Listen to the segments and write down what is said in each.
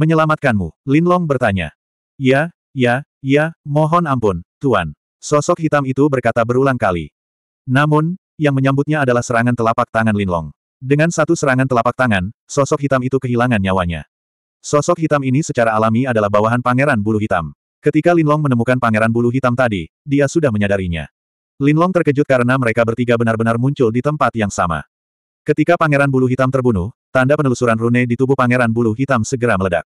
Menyelamatkanmu, Linlong bertanya. Ya, ya, ya, mohon ampun, Tuan. Sosok hitam itu berkata berulang kali. Namun, yang menyambutnya adalah serangan telapak tangan Linlong. Dengan satu serangan telapak tangan, sosok hitam itu kehilangan nyawanya. Sosok hitam ini secara alami adalah bawahan pangeran bulu hitam. Ketika Linlong menemukan pangeran bulu hitam tadi, dia sudah menyadarinya. Linlong terkejut karena mereka bertiga benar-benar muncul di tempat yang sama. Ketika pangeran bulu hitam terbunuh, Tanda penelusuran rune di tubuh pangeran bulu hitam segera meledak.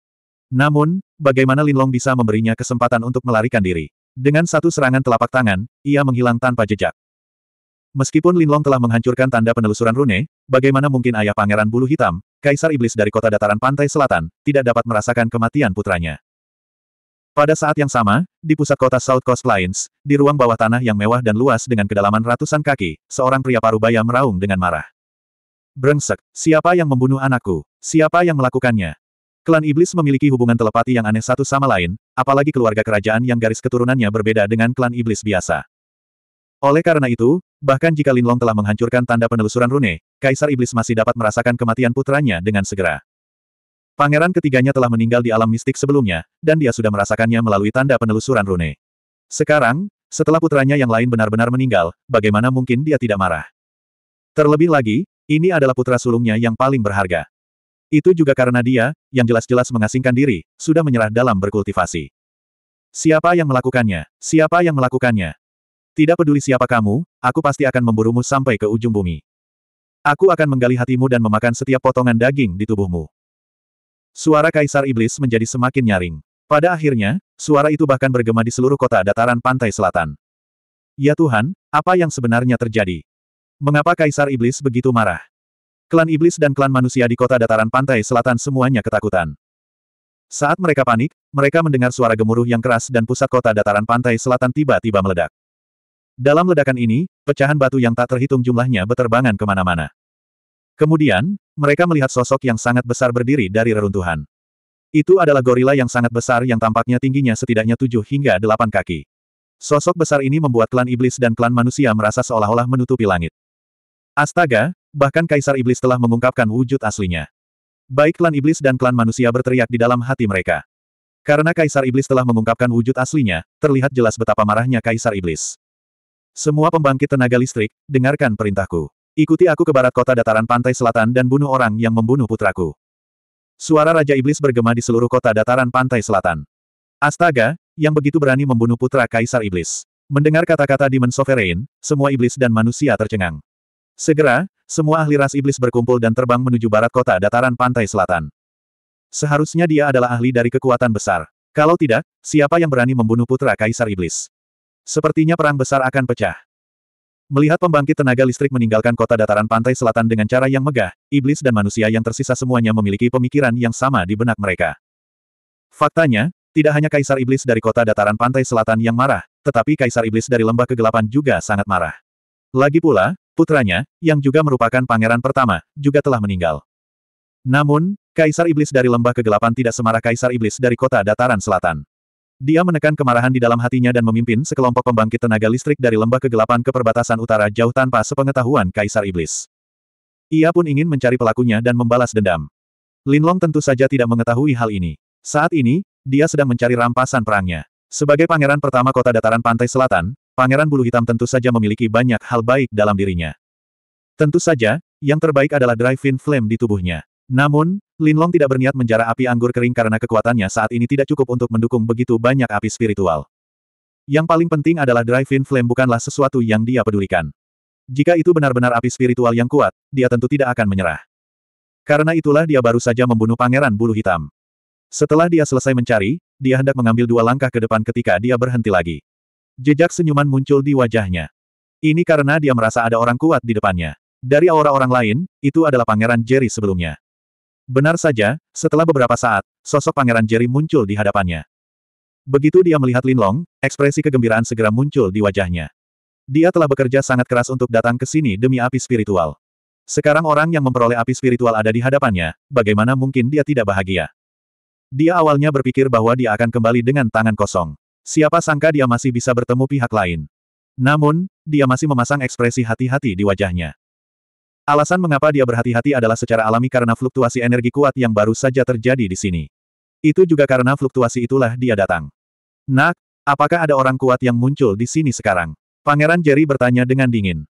Namun, bagaimana Linlong bisa memberinya kesempatan untuk melarikan diri? Dengan satu serangan telapak tangan, ia menghilang tanpa jejak. Meskipun Linlong telah menghancurkan tanda penelusuran rune, bagaimana mungkin ayah pangeran bulu hitam, kaisar iblis dari kota dataran pantai selatan, tidak dapat merasakan kematian putranya. Pada saat yang sama, di pusat kota South Coast Plains, di ruang bawah tanah yang mewah dan luas dengan kedalaman ratusan kaki, seorang pria parubaya meraung dengan marah. Brengsek, siapa yang membunuh anakku? Siapa yang melakukannya? Klan Iblis memiliki hubungan telepati yang aneh satu sama lain, apalagi keluarga kerajaan yang garis keturunannya berbeda dengan klan Iblis biasa. Oleh karena itu, bahkan jika Linlong telah menghancurkan tanda penelusuran rune, Kaisar Iblis masih dapat merasakan kematian putranya dengan segera. Pangeran ketiganya telah meninggal di alam mistik sebelumnya, dan dia sudah merasakannya melalui tanda penelusuran rune. Sekarang, setelah putranya yang lain benar-benar meninggal, bagaimana mungkin dia tidak marah? Terlebih lagi, ini adalah putra sulungnya yang paling berharga. Itu juga karena dia, yang jelas-jelas mengasingkan diri, sudah menyerah dalam berkultivasi. Siapa yang melakukannya? Siapa yang melakukannya? Tidak peduli siapa kamu, aku pasti akan memburumu sampai ke ujung bumi. Aku akan menggali hatimu dan memakan setiap potongan daging di tubuhmu. Suara Kaisar Iblis menjadi semakin nyaring. Pada akhirnya, suara itu bahkan bergema di seluruh kota dataran pantai selatan. Ya Tuhan, apa yang sebenarnya terjadi? Mengapa Kaisar Iblis begitu marah? Klan Iblis dan klan manusia di kota dataran pantai selatan semuanya ketakutan. Saat mereka panik, mereka mendengar suara gemuruh yang keras dan pusat kota dataran pantai selatan tiba-tiba meledak. Dalam ledakan ini, pecahan batu yang tak terhitung jumlahnya beterbangan kemana-mana. Kemudian, mereka melihat sosok yang sangat besar berdiri dari reruntuhan. Itu adalah gorila yang sangat besar yang tampaknya tingginya setidaknya tujuh hingga delapan kaki. Sosok besar ini membuat klan iblis dan klan manusia merasa seolah-olah menutupi langit. Astaga, bahkan Kaisar Iblis telah mengungkapkan wujud aslinya. Baik klan Iblis dan klan manusia berteriak di dalam hati mereka. Karena Kaisar Iblis telah mengungkapkan wujud aslinya, terlihat jelas betapa marahnya Kaisar Iblis. Semua pembangkit tenaga listrik, dengarkan perintahku. Ikuti aku ke barat kota dataran pantai selatan dan bunuh orang yang membunuh putraku. Suara Raja Iblis bergema di seluruh kota dataran pantai selatan. Astaga, yang begitu berani membunuh putra Kaisar Iblis. Mendengar kata-kata Demon Sovereign, semua iblis dan manusia tercengang. Segera, semua ahli ras iblis berkumpul dan terbang menuju barat kota dataran pantai selatan. Seharusnya dia adalah ahli dari kekuatan besar. Kalau tidak, siapa yang berani membunuh putra kaisar iblis? Sepertinya perang besar akan pecah. Melihat pembangkit tenaga listrik meninggalkan kota dataran pantai selatan dengan cara yang megah, iblis dan manusia yang tersisa semuanya memiliki pemikiran yang sama di benak mereka. Faktanya, tidak hanya kaisar iblis dari kota dataran pantai selatan yang marah, tetapi kaisar iblis dari lembah kegelapan juga sangat marah. Lagi pula, Putranya, yang juga merupakan pangeran pertama, juga telah meninggal. Namun, Kaisar Iblis dari Lembah Kegelapan tidak semarah Kaisar Iblis dari kota dataran selatan. Dia menekan kemarahan di dalam hatinya dan memimpin sekelompok pembangkit tenaga listrik dari Lembah Kegelapan ke perbatasan utara jauh tanpa sepengetahuan Kaisar Iblis. Ia pun ingin mencari pelakunya dan membalas dendam. Linlong tentu saja tidak mengetahui hal ini. Saat ini, dia sedang mencari rampasan perangnya. Sebagai pangeran pertama kota dataran pantai selatan, Pangeran Bulu Hitam tentu saja memiliki banyak hal baik dalam dirinya. Tentu saja, yang terbaik adalah Drive-In Flame di tubuhnya. Namun, Lin Long tidak berniat menjara api anggur kering karena kekuatannya saat ini tidak cukup untuk mendukung begitu banyak api spiritual. Yang paling penting adalah Drive-In Flame bukanlah sesuatu yang dia pedulikan. Jika itu benar-benar api spiritual yang kuat, dia tentu tidak akan menyerah. Karena itulah dia baru saja membunuh Pangeran Bulu Hitam. Setelah dia selesai mencari, dia hendak mengambil dua langkah ke depan ketika dia berhenti lagi. Jejak senyuman muncul di wajahnya. Ini karena dia merasa ada orang kuat di depannya. Dari aura orang lain, itu adalah Pangeran Jerry sebelumnya. Benar saja, setelah beberapa saat, sosok Pangeran Jerry muncul di hadapannya. Begitu dia melihat Lin Long, ekspresi kegembiraan segera muncul di wajahnya. Dia telah bekerja sangat keras untuk datang ke sini demi api spiritual. Sekarang orang yang memperoleh api spiritual ada di hadapannya, bagaimana mungkin dia tidak bahagia? Dia awalnya berpikir bahwa dia akan kembali dengan tangan kosong. Siapa sangka dia masih bisa bertemu pihak lain. Namun, dia masih memasang ekspresi hati-hati di wajahnya. Alasan mengapa dia berhati-hati adalah secara alami karena fluktuasi energi kuat yang baru saja terjadi di sini. Itu juga karena fluktuasi itulah dia datang. Nak, apakah ada orang kuat yang muncul di sini sekarang? Pangeran Jerry bertanya dengan dingin.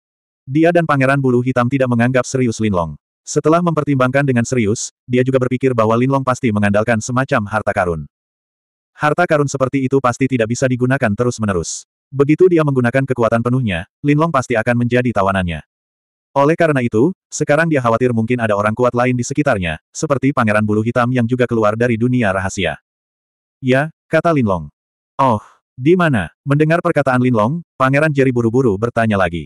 Dia dan Pangeran Bulu Hitam tidak menganggap serius Linlong. Setelah mempertimbangkan dengan serius, dia juga berpikir bahwa Linlong pasti mengandalkan semacam harta karun. Harta karun seperti itu pasti tidak bisa digunakan terus-menerus. Begitu dia menggunakan kekuatan penuhnya, Linlong pasti akan menjadi tawanannya. Oleh karena itu, sekarang dia khawatir mungkin ada orang kuat lain di sekitarnya, seperti pangeran bulu hitam yang juga keluar dari dunia rahasia. Ya, kata Linlong. Oh, di mana? Mendengar perkataan Linlong, pangeran Jerry buru-buru bertanya lagi.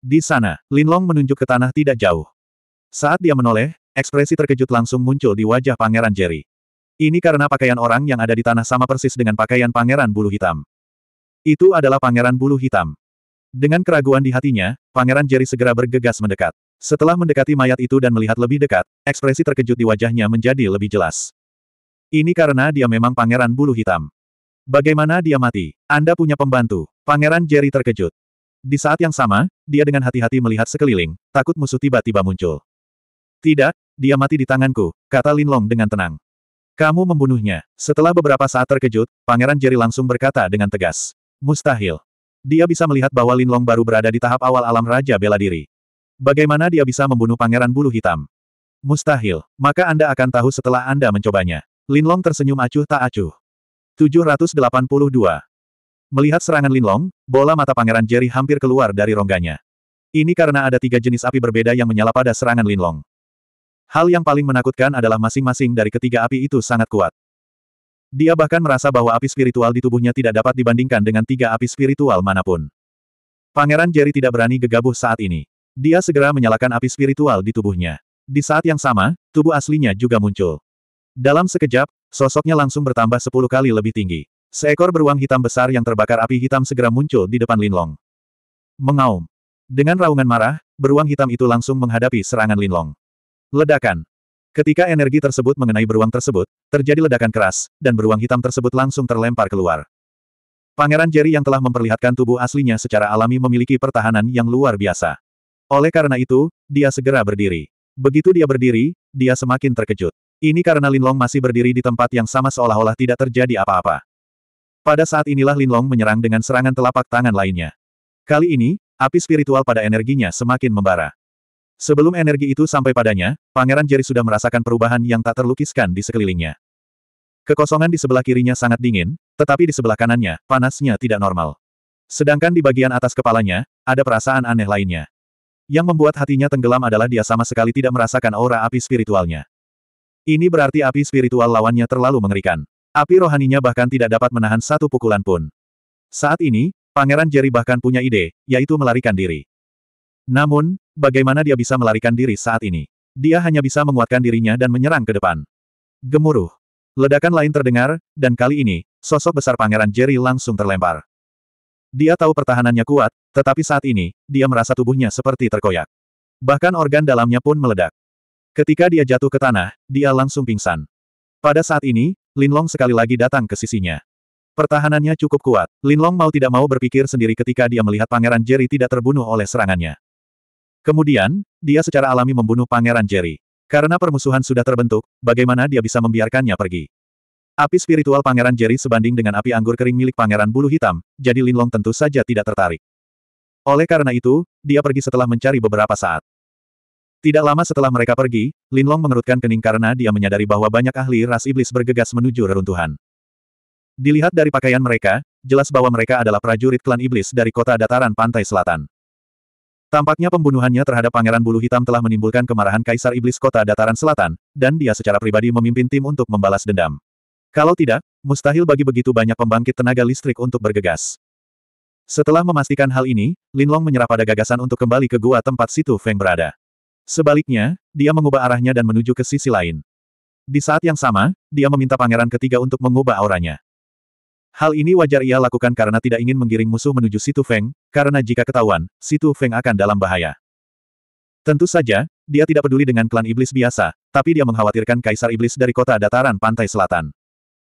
Di sana, Linlong menunjuk ke tanah tidak jauh. Saat dia menoleh, ekspresi terkejut langsung muncul di wajah Pangeran Jerry. Ini karena pakaian orang yang ada di tanah sama persis dengan pakaian pangeran bulu hitam. Itu adalah pangeran bulu hitam. Dengan keraguan di hatinya, pangeran Jerry segera bergegas mendekat. Setelah mendekati mayat itu dan melihat lebih dekat, ekspresi terkejut di wajahnya menjadi lebih jelas. Ini karena dia memang pangeran bulu hitam. Bagaimana dia mati? Anda punya pembantu. Pangeran Jerry terkejut. Di saat yang sama, dia dengan hati-hati melihat sekeliling, takut musuh tiba-tiba muncul. Tidak, dia mati di tanganku, kata Linlong dengan tenang. Kamu membunuhnya. Setelah beberapa saat terkejut, Pangeran Jerry langsung berkata dengan tegas. Mustahil. Dia bisa melihat bahwa Linlong baru berada di tahap awal alam Raja Bela Diri. Bagaimana dia bisa membunuh Pangeran Bulu Hitam? Mustahil. Maka Anda akan tahu setelah Anda mencobanya. Linlong tersenyum acuh tak acuh. 782. Melihat serangan Linlong, bola mata Pangeran Jerry hampir keluar dari rongganya. Ini karena ada tiga jenis api berbeda yang menyala pada serangan Linlong. Hal yang paling menakutkan adalah masing-masing dari ketiga api itu sangat kuat. Dia bahkan merasa bahwa api spiritual di tubuhnya tidak dapat dibandingkan dengan tiga api spiritual manapun. Pangeran Jerry tidak berani gegabah saat ini. Dia segera menyalakan api spiritual di tubuhnya. Di saat yang sama, tubuh aslinya juga muncul. Dalam sekejap, sosoknya langsung bertambah sepuluh kali lebih tinggi. Seekor beruang hitam besar yang terbakar api hitam segera muncul di depan Linlong. Mengaum. Dengan raungan marah, beruang hitam itu langsung menghadapi serangan Linlong. Ledakan. Ketika energi tersebut mengenai beruang tersebut, terjadi ledakan keras, dan beruang hitam tersebut langsung terlempar keluar. Pangeran Jerry yang telah memperlihatkan tubuh aslinya secara alami memiliki pertahanan yang luar biasa. Oleh karena itu, dia segera berdiri. Begitu dia berdiri, dia semakin terkejut. Ini karena Linlong masih berdiri di tempat yang sama seolah-olah tidak terjadi apa-apa. Pada saat inilah Linlong menyerang dengan serangan telapak tangan lainnya. Kali ini, api spiritual pada energinya semakin membara. Sebelum energi itu sampai padanya, Pangeran Jerry sudah merasakan perubahan yang tak terlukiskan di sekelilingnya. Kekosongan di sebelah kirinya sangat dingin, tetapi di sebelah kanannya, panasnya tidak normal. Sedangkan di bagian atas kepalanya, ada perasaan aneh lainnya. Yang membuat hatinya tenggelam adalah dia sama sekali tidak merasakan aura api spiritualnya. Ini berarti api spiritual lawannya terlalu mengerikan. Api rohaninya bahkan tidak dapat menahan satu pukulan pun. Saat ini, Pangeran Jerry bahkan punya ide, yaitu melarikan diri. Namun, Bagaimana dia bisa melarikan diri saat ini? Dia hanya bisa menguatkan dirinya dan menyerang ke depan. Gemuruh. Ledakan lain terdengar, dan kali ini, sosok besar Pangeran Jerry langsung terlempar. Dia tahu pertahanannya kuat, tetapi saat ini, dia merasa tubuhnya seperti terkoyak. Bahkan organ dalamnya pun meledak. Ketika dia jatuh ke tanah, dia langsung pingsan. Pada saat ini, Lin Long sekali lagi datang ke sisinya. Pertahanannya cukup kuat. Lin Long mau tidak mau berpikir sendiri ketika dia melihat Pangeran Jerry tidak terbunuh oleh serangannya. Kemudian, dia secara alami membunuh Pangeran Jerry. Karena permusuhan sudah terbentuk, bagaimana dia bisa membiarkannya pergi? Api spiritual Pangeran Jerry sebanding dengan api anggur kering milik Pangeran Bulu Hitam, jadi Linlong tentu saja tidak tertarik. Oleh karena itu, dia pergi setelah mencari beberapa saat. Tidak lama setelah mereka pergi, Linlong mengerutkan kening karena dia menyadari bahwa banyak ahli ras iblis bergegas menuju reruntuhan. Dilihat dari pakaian mereka, jelas bahwa mereka adalah prajurit klan iblis dari kota dataran pantai selatan. Tampaknya pembunuhannya terhadap Pangeran Bulu Hitam telah menimbulkan kemarahan Kaisar Iblis Kota Dataran Selatan, dan dia secara pribadi memimpin tim untuk membalas dendam. Kalau tidak, mustahil bagi begitu banyak pembangkit tenaga listrik untuk bergegas. Setelah memastikan hal ini, Lin Long menyerah pada gagasan untuk kembali ke gua tempat situ Feng berada. Sebaliknya, dia mengubah arahnya dan menuju ke sisi lain. Di saat yang sama, dia meminta pangeran ketiga untuk mengubah auranya. Hal ini wajar ia lakukan karena tidak ingin menggiring musuh menuju Situ Feng, karena jika ketahuan, Situ Feng akan dalam bahaya. Tentu saja, dia tidak peduli dengan klan iblis biasa, tapi dia mengkhawatirkan kaisar iblis dari kota dataran pantai selatan.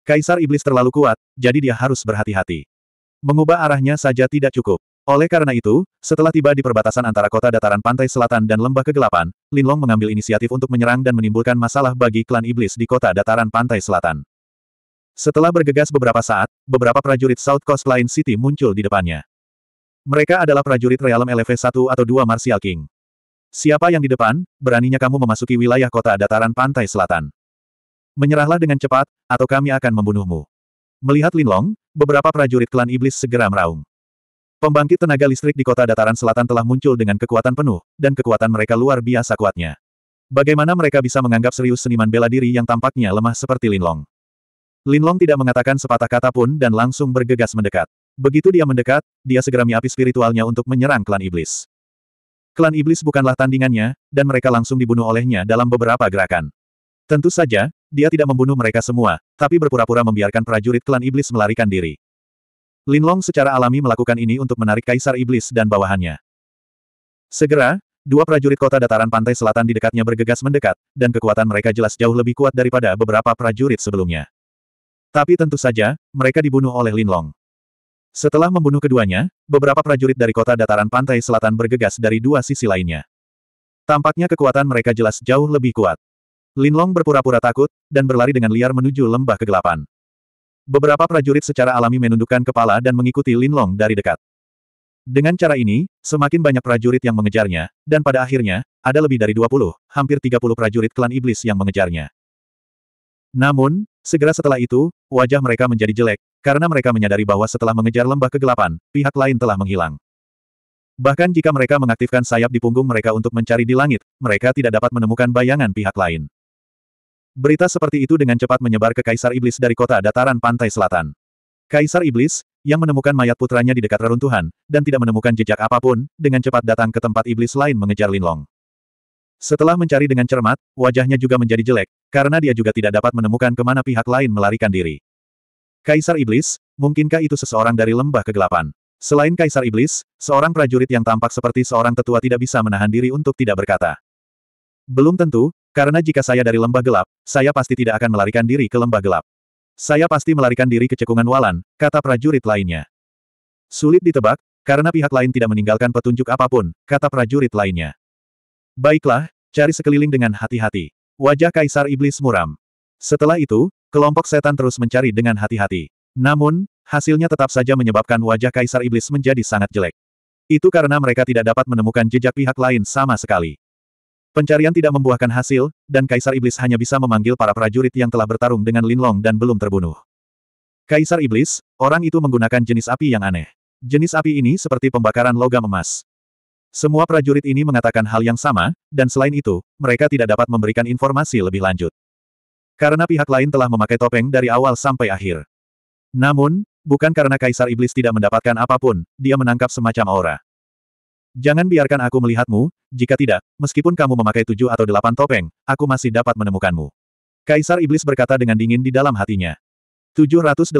Kaisar iblis terlalu kuat, jadi dia harus berhati-hati. Mengubah arahnya saja tidak cukup. Oleh karena itu, setelah tiba di perbatasan antara kota dataran pantai selatan dan lembah kegelapan, Linlong mengambil inisiatif untuk menyerang dan menimbulkan masalah bagi klan iblis di kota dataran pantai selatan. Setelah bergegas beberapa saat, beberapa prajurit South Coast Line City muncul di depannya. Mereka adalah prajurit Realm LV 1 atau 2 Martial King. Siapa yang di depan, beraninya kamu memasuki wilayah kota dataran pantai selatan. Menyerahlah dengan cepat, atau kami akan membunuhmu. Melihat Linlong, beberapa prajurit klan iblis segera meraung. Pembangkit tenaga listrik di kota dataran selatan telah muncul dengan kekuatan penuh, dan kekuatan mereka luar biasa kuatnya. Bagaimana mereka bisa menganggap serius seniman bela diri yang tampaknya lemah seperti Linlong? Linlong tidak mengatakan sepatah kata pun dan langsung bergegas mendekat. Begitu dia mendekat, dia segera miapi spiritualnya untuk menyerang klan iblis. Klan iblis bukanlah tandingannya, dan mereka langsung dibunuh olehnya dalam beberapa gerakan. Tentu saja, dia tidak membunuh mereka semua, tapi berpura-pura membiarkan prajurit klan iblis melarikan diri. Linlong secara alami melakukan ini untuk menarik kaisar iblis dan bawahannya. Segera, dua prajurit kota dataran pantai selatan di dekatnya bergegas mendekat, dan kekuatan mereka jelas jauh lebih kuat daripada beberapa prajurit sebelumnya. Tapi tentu saja, mereka dibunuh oleh Linlong. Setelah membunuh keduanya, beberapa prajurit dari kota dataran pantai selatan bergegas dari dua sisi lainnya. Tampaknya kekuatan mereka jelas jauh lebih kuat. Linlong berpura-pura takut, dan berlari dengan liar menuju lembah kegelapan. Beberapa prajurit secara alami menundukkan kepala dan mengikuti Linlong dari dekat. Dengan cara ini, semakin banyak prajurit yang mengejarnya, dan pada akhirnya, ada lebih dari 20, hampir 30 prajurit klan iblis yang mengejarnya. Namun, Segera setelah itu, wajah mereka menjadi jelek, karena mereka menyadari bahwa setelah mengejar lembah kegelapan, pihak lain telah menghilang. Bahkan jika mereka mengaktifkan sayap di punggung mereka untuk mencari di langit, mereka tidak dapat menemukan bayangan pihak lain. Berita seperti itu dengan cepat menyebar ke Kaisar Iblis dari kota dataran pantai selatan. Kaisar Iblis, yang menemukan mayat putranya di dekat reruntuhan, dan tidak menemukan jejak apapun, dengan cepat datang ke tempat iblis lain mengejar Linlong. Setelah mencari dengan cermat, wajahnya juga menjadi jelek, karena dia juga tidak dapat menemukan kemana pihak lain melarikan diri. Kaisar Iblis, mungkinkah itu seseorang dari lembah kegelapan? Selain Kaisar Iblis, seorang prajurit yang tampak seperti seorang tetua tidak bisa menahan diri untuk tidak berkata. Belum tentu, karena jika saya dari lembah gelap, saya pasti tidak akan melarikan diri ke lembah gelap. Saya pasti melarikan diri ke cekungan walan, kata prajurit lainnya. Sulit ditebak, karena pihak lain tidak meninggalkan petunjuk apapun, kata prajurit lainnya. Baiklah, cari sekeliling dengan hati-hati. Wajah Kaisar Iblis muram. Setelah itu, kelompok setan terus mencari dengan hati-hati. Namun, hasilnya tetap saja menyebabkan wajah Kaisar Iblis menjadi sangat jelek. Itu karena mereka tidak dapat menemukan jejak pihak lain sama sekali. Pencarian tidak membuahkan hasil, dan Kaisar Iblis hanya bisa memanggil para prajurit yang telah bertarung dengan Linlong dan belum terbunuh. Kaisar Iblis, orang itu menggunakan jenis api yang aneh. Jenis api ini seperti pembakaran logam emas. Semua prajurit ini mengatakan hal yang sama, dan selain itu, mereka tidak dapat memberikan informasi lebih lanjut. Karena pihak lain telah memakai topeng dari awal sampai akhir. Namun, bukan karena Kaisar Iblis tidak mendapatkan apapun, dia menangkap semacam aura. Jangan biarkan aku melihatmu, jika tidak, meskipun kamu memakai tujuh atau delapan topeng, aku masih dapat menemukanmu. Kaisar Iblis berkata dengan dingin di dalam hatinya. 783.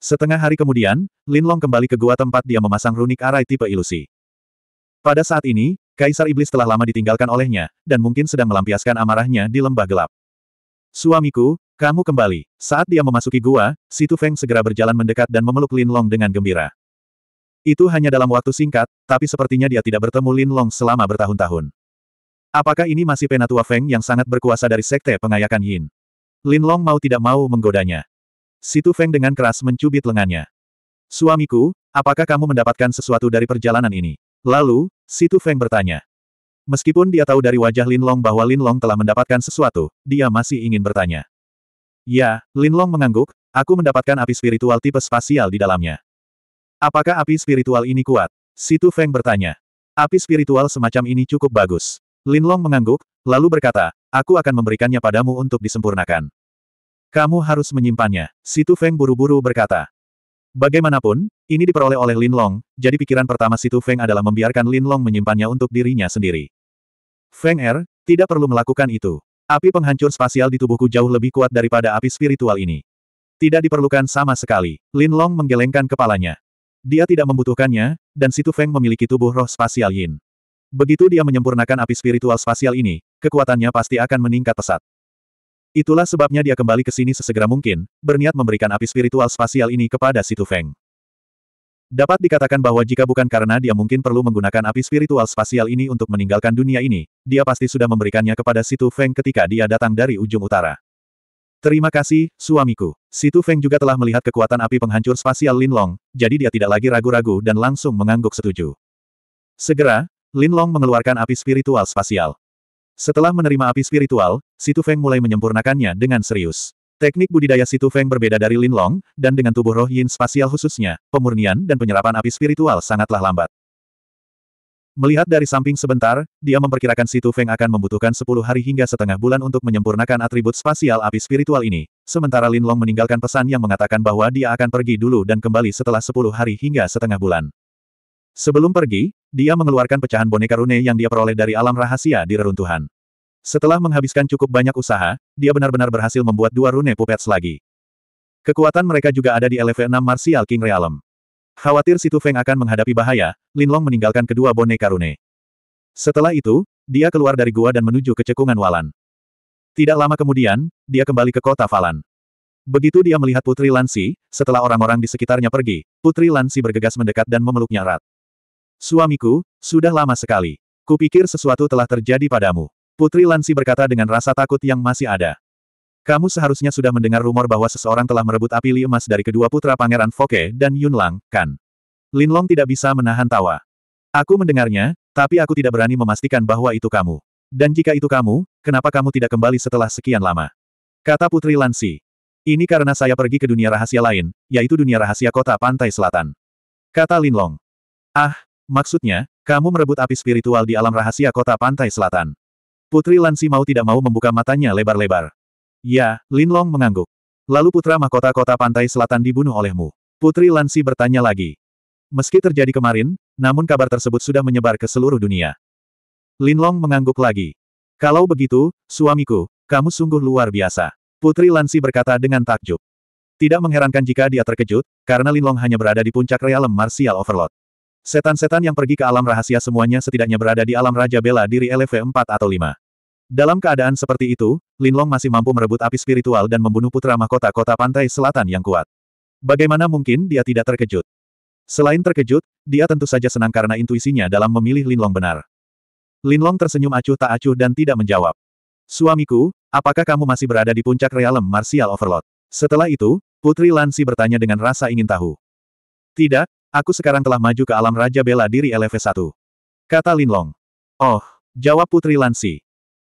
Setengah hari kemudian, Lin Long kembali ke gua tempat dia memasang runik arai tipe ilusi. Pada saat ini, Kaisar Iblis telah lama ditinggalkan olehnya, dan mungkin sedang melampiaskan amarahnya di lembah gelap. Suamiku, kamu kembali. Saat dia memasuki gua, Situ Feng segera berjalan mendekat dan memeluk Lin Long dengan gembira. Itu hanya dalam waktu singkat, tapi sepertinya dia tidak bertemu Lin Long selama bertahun-tahun. Apakah ini masih penatua Feng yang sangat berkuasa dari sekte pengayakan Yin? Lin Long mau tidak mau menggodanya. Situ Feng dengan keras mencubit lengannya. Suamiku, apakah kamu mendapatkan sesuatu dari perjalanan ini? Lalu, Situ Feng bertanya. Meskipun dia tahu dari wajah Lin Long bahwa Lin Long telah mendapatkan sesuatu, dia masih ingin bertanya. Ya, Lin Long mengangguk, aku mendapatkan api spiritual tipe spasial di dalamnya. Apakah api spiritual ini kuat? Situ Feng bertanya. Api spiritual semacam ini cukup bagus. Lin Long mengangguk, lalu berkata, aku akan memberikannya padamu untuk disempurnakan. Kamu harus menyimpannya. Situ Feng buru-buru berkata, Bagaimanapun, ini diperoleh oleh Lin Long, jadi pikiran pertama Situ Feng adalah membiarkan Lin Long menyimpannya untuk dirinya sendiri. Feng Er, tidak perlu melakukan itu. Api penghancur spasial di tubuhku jauh lebih kuat daripada api spiritual ini. Tidak diperlukan sama sekali. Lin Long menggelengkan kepalanya. Dia tidak membutuhkannya, dan Situ Feng memiliki tubuh roh spasial Yin. Begitu dia menyempurnakan api spiritual spasial ini, kekuatannya pasti akan meningkat pesat. Itulah sebabnya dia kembali ke sini sesegera mungkin, berniat memberikan api spiritual spasial ini kepada Situ Feng. Dapat dikatakan bahwa jika bukan karena dia mungkin perlu menggunakan api spiritual spasial ini untuk meninggalkan dunia ini, dia pasti sudah memberikannya kepada Situ Feng ketika dia datang dari ujung utara. Terima kasih, suamiku. Situ Feng juga telah melihat kekuatan api penghancur spasial Lin Long, jadi dia tidak lagi ragu-ragu dan langsung mengangguk setuju. Segera, Lin Long mengeluarkan api spiritual spasial. Setelah menerima api spiritual, Situ Feng mulai menyempurnakannya dengan serius. Teknik budidaya Situ Feng berbeda dari Lin Long, dan dengan tubuh roh yin spasial khususnya, pemurnian dan penyerapan api spiritual sangatlah lambat. Melihat dari samping sebentar, dia memperkirakan Situ Feng akan membutuhkan 10 hari hingga setengah bulan untuk menyempurnakan atribut spasial api spiritual ini, sementara Lin Long meninggalkan pesan yang mengatakan bahwa dia akan pergi dulu dan kembali setelah 10 hari hingga setengah bulan. Sebelum pergi, dia mengeluarkan pecahan boneka rune yang dia peroleh dari alam rahasia di reruntuhan. Setelah menghabiskan cukup banyak usaha, dia benar-benar berhasil membuat dua rune pupets lagi. Kekuatan mereka juga ada di LV6 Martial King Realm. Khawatir Situ Feng akan menghadapi bahaya, Linlong meninggalkan kedua boneka rune. Setelah itu, dia keluar dari gua dan menuju ke cekungan Walan. Tidak lama kemudian, dia kembali ke kota Falan. Begitu dia melihat Putri Lansi, setelah orang-orang di sekitarnya pergi, Putri Lansi bergegas mendekat dan memeluknya erat. Suamiku, sudah lama sekali. Kupikir sesuatu telah terjadi padamu. Putri Lansi berkata dengan rasa takut yang masih ada. Kamu seharusnya sudah mendengar rumor bahwa seseorang telah merebut api li emas dari kedua putra Pangeran Foke dan Yun Lang, kan? Lin Long tidak bisa menahan tawa. Aku mendengarnya, tapi aku tidak berani memastikan bahwa itu kamu. Dan jika itu kamu, kenapa kamu tidak kembali setelah sekian lama? Kata Putri Lansi. Ini karena saya pergi ke dunia rahasia lain, yaitu dunia rahasia kota pantai selatan. Kata Lin Long. Ah, maksudnya, kamu merebut api spiritual di alam rahasia kota pantai selatan. Putri Lansi mau tidak mau membuka matanya lebar-lebar. Ya, Lin Long mengangguk. Lalu putra mahkota kota pantai selatan dibunuh olehmu. Putri Lansi bertanya lagi. Meski terjadi kemarin, namun kabar tersebut sudah menyebar ke seluruh dunia. Lin Long mengangguk lagi. Kalau begitu, suamiku, kamu sungguh luar biasa. Putri Lansi berkata dengan takjub. Tidak mengherankan jika dia terkejut, karena Lin Long hanya berada di puncak realem Martial Overlord. Setan-setan yang pergi ke alam rahasia semuanya setidaknya berada di alam Raja Bela Diri LV 4 atau 5. Dalam keadaan seperti itu, Linlong masih mampu merebut api spiritual dan membunuh putra mahkota kota pantai selatan yang kuat. Bagaimana mungkin dia tidak terkejut? Selain terkejut, dia tentu saja senang karena intuisinya dalam memilih Linlong benar. Linlong tersenyum acuh tak acuh dan tidak menjawab. Suamiku, apakah kamu masih berada di puncak realem Martial Overlord? Setelah itu, Putri Lansi bertanya dengan rasa ingin tahu. Tidak, aku sekarang telah maju ke alam Raja Bela Diri LV1. Kata Linlong. Oh, jawab Putri Lansi.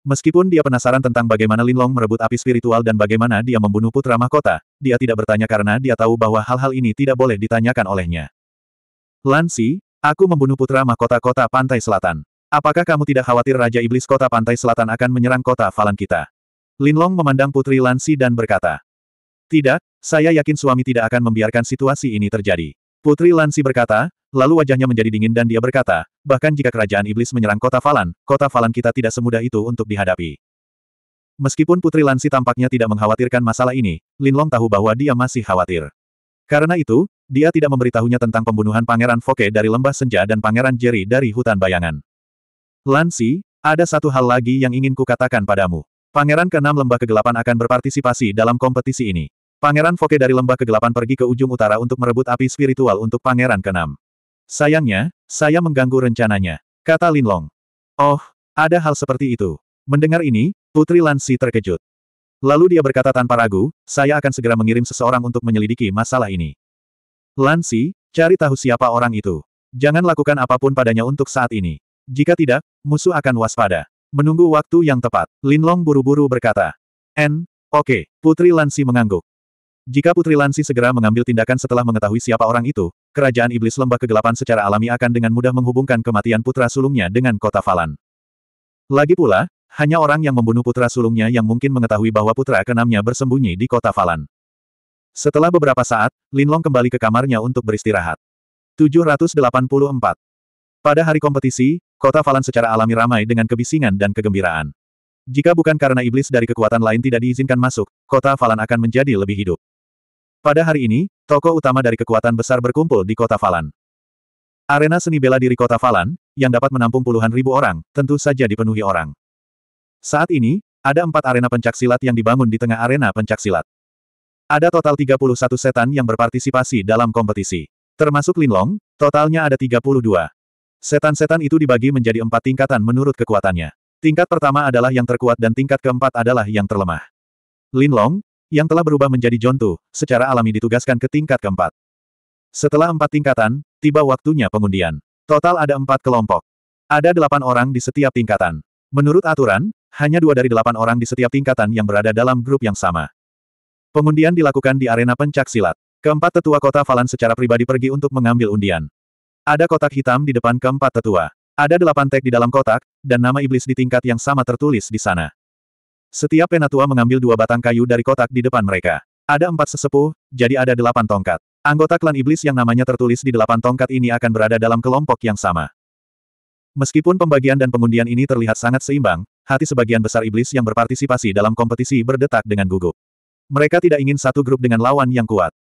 Meskipun dia penasaran tentang bagaimana Lin Long merebut api spiritual dan bagaimana dia membunuh putra mahkota, dia tidak bertanya karena dia tahu bahwa hal-hal ini tidak boleh ditanyakan olehnya. Lansi, aku membunuh putra mahkota kota pantai selatan. Apakah kamu tidak khawatir Raja Iblis kota pantai selatan akan menyerang kota Falan kita? Lin Long memandang putri Lansi dan berkata. Tidak, saya yakin suami tidak akan membiarkan situasi ini terjadi. Putri Lansi berkata, Lalu wajahnya menjadi dingin dan dia berkata, bahkan jika kerajaan iblis menyerang kota Falan, kota Falan kita tidak semudah itu untuk dihadapi. Meskipun Putri Lansi tampaknya tidak mengkhawatirkan masalah ini, Linlong tahu bahwa dia masih khawatir. Karena itu, dia tidak memberitahunya tentang pembunuhan Pangeran Foke dari Lembah Senja dan Pangeran Jerry dari Hutan Bayangan. Lansi, ada satu hal lagi yang ingin kukatakan padamu. Pangeran keenam Lembah Kegelapan akan berpartisipasi dalam kompetisi ini. Pangeran Foke dari Lembah Kegelapan pergi ke ujung utara untuk merebut api spiritual untuk Pangeran keenam. Sayangnya, saya mengganggu rencananya, kata Linlong. Oh, ada hal seperti itu. Mendengar ini, Putri Lansi terkejut. Lalu dia berkata tanpa ragu, saya akan segera mengirim seseorang untuk menyelidiki masalah ini. Lansi, cari tahu siapa orang itu. Jangan lakukan apapun padanya untuk saat ini. Jika tidak, musuh akan waspada. Menunggu waktu yang tepat, Linlong buru-buru berkata. N, oke, okay. Putri Lansi mengangguk. Jika Putri Lansi segera mengambil tindakan setelah mengetahui siapa orang itu, kerajaan iblis lembah kegelapan secara alami akan dengan mudah menghubungkan kematian putra sulungnya dengan kota Falan. Lagi pula, hanya orang yang membunuh putra sulungnya yang mungkin mengetahui bahwa putra keenamnya bersembunyi di kota Falan. Setelah beberapa saat, Linlong kembali ke kamarnya untuk beristirahat. 784. Pada hari kompetisi, kota Falan secara alami ramai dengan kebisingan dan kegembiraan. Jika bukan karena iblis dari kekuatan lain tidak diizinkan masuk, kota Falan akan menjadi lebih hidup. Pada hari ini, toko utama dari kekuatan besar berkumpul di kota Valan. Arena seni bela diri kota Valan, yang dapat menampung puluhan ribu orang, tentu saja dipenuhi orang. Saat ini, ada empat arena pencaksilat yang dibangun di tengah arena pencaksilat. Ada total 31 setan yang berpartisipasi dalam kompetisi. Termasuk Linlong, totalnya ada 32. Setan-setan itu dibagi menjadi empat tingkatan menurut kekuatannya. Tingkat pertama adalah yang terkuat dan tingkat keempat adalah yang terlemah. Linlong, yang telah berubah menjadi jontu, secara alami ditugaskan ke tingkat keempat. Setelah empat tingkatan, tiba waktunya pengundian. Total ada empat kelompok. Ada delapan orang di setiap tingkatan. Menurut aturan, hanya dua dari delapan orang di setiap tingkatan yang berada dalam grup yang sama. Pengundian dilakukan di arena pencak silat. Keempat tetua kota Valan secara pribadi pergi untuk mengambil undian. Ada kotak hitam di depan keempat tetua. Ada delapan tag di dalam kotak, dan nama iblis di tingkat yang sama tertulis di sana. Setiap penatua mengambil dua batang kayu dari kotak di depan mereka. Ada empat sesepuh, jadi ada delapan tongkat. Anggota klan iblis yang namanya tertulis di delapan tongkat ini akan berada dalam kelompok yang sama. Meskipun pembagian dan pengundian ini terlihat sangat seimbang, hati sebagian besar iblis yang berpartisipasi dalam kompetisi berdetak dengan gugup. Mereka tidak ingin satu grup dengan lawan yang kuat.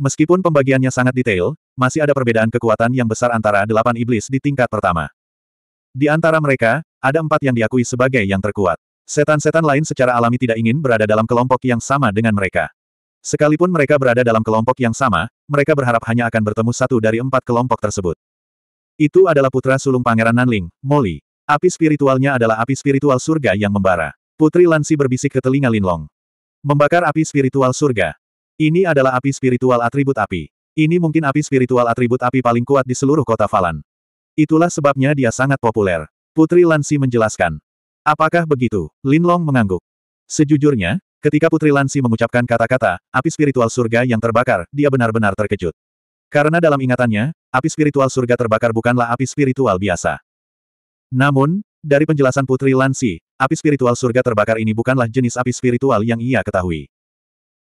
Meskipun pembagiannya sangat detail, masih ada perbedaan kekuatan yang besar antara delapan iblis di tingkat pertama. Di antara mereka, ada empat yang diakui sebagai yang terkuat. Setan-setan lain secara alami tidak ingin berada dalam kelompok yang sama dengan mereka. Sekalipun mereka berada dalam kelompok yang sama, mereka berharap hanya akan bertemu satu dari empat kelompok tersebut. Itu adalah putra sulung Pangeran Nanling, Molly. Api spiritualnya adalah api spiritual surga yang membara. Putri Lansi berbisik ke telinga Linlong. Membakar api spiritual surga. Ini adalah api spiritual atribut api. Ini mungkin api spiritual atribut api paling kuat di seluruh kota Falan. Itulah sebabnya dia sangat populer. Putri Lansi menjelaskan. Apakah begitu? Linlong mengangguk. Sejujurnya, ketika Putri Lansi mengucapkan kata-kata, api spiritual surga yang terbakar, dia benar-benar terkejut. Karena dalam ingatannya, api spiritual surga terbakar bukanlah api spiritual biasa. Namun, dari penjelasan Putri Lansi, api spiritual surga terbakar ini bukanlah jenis api spiritual yang ia ketahui.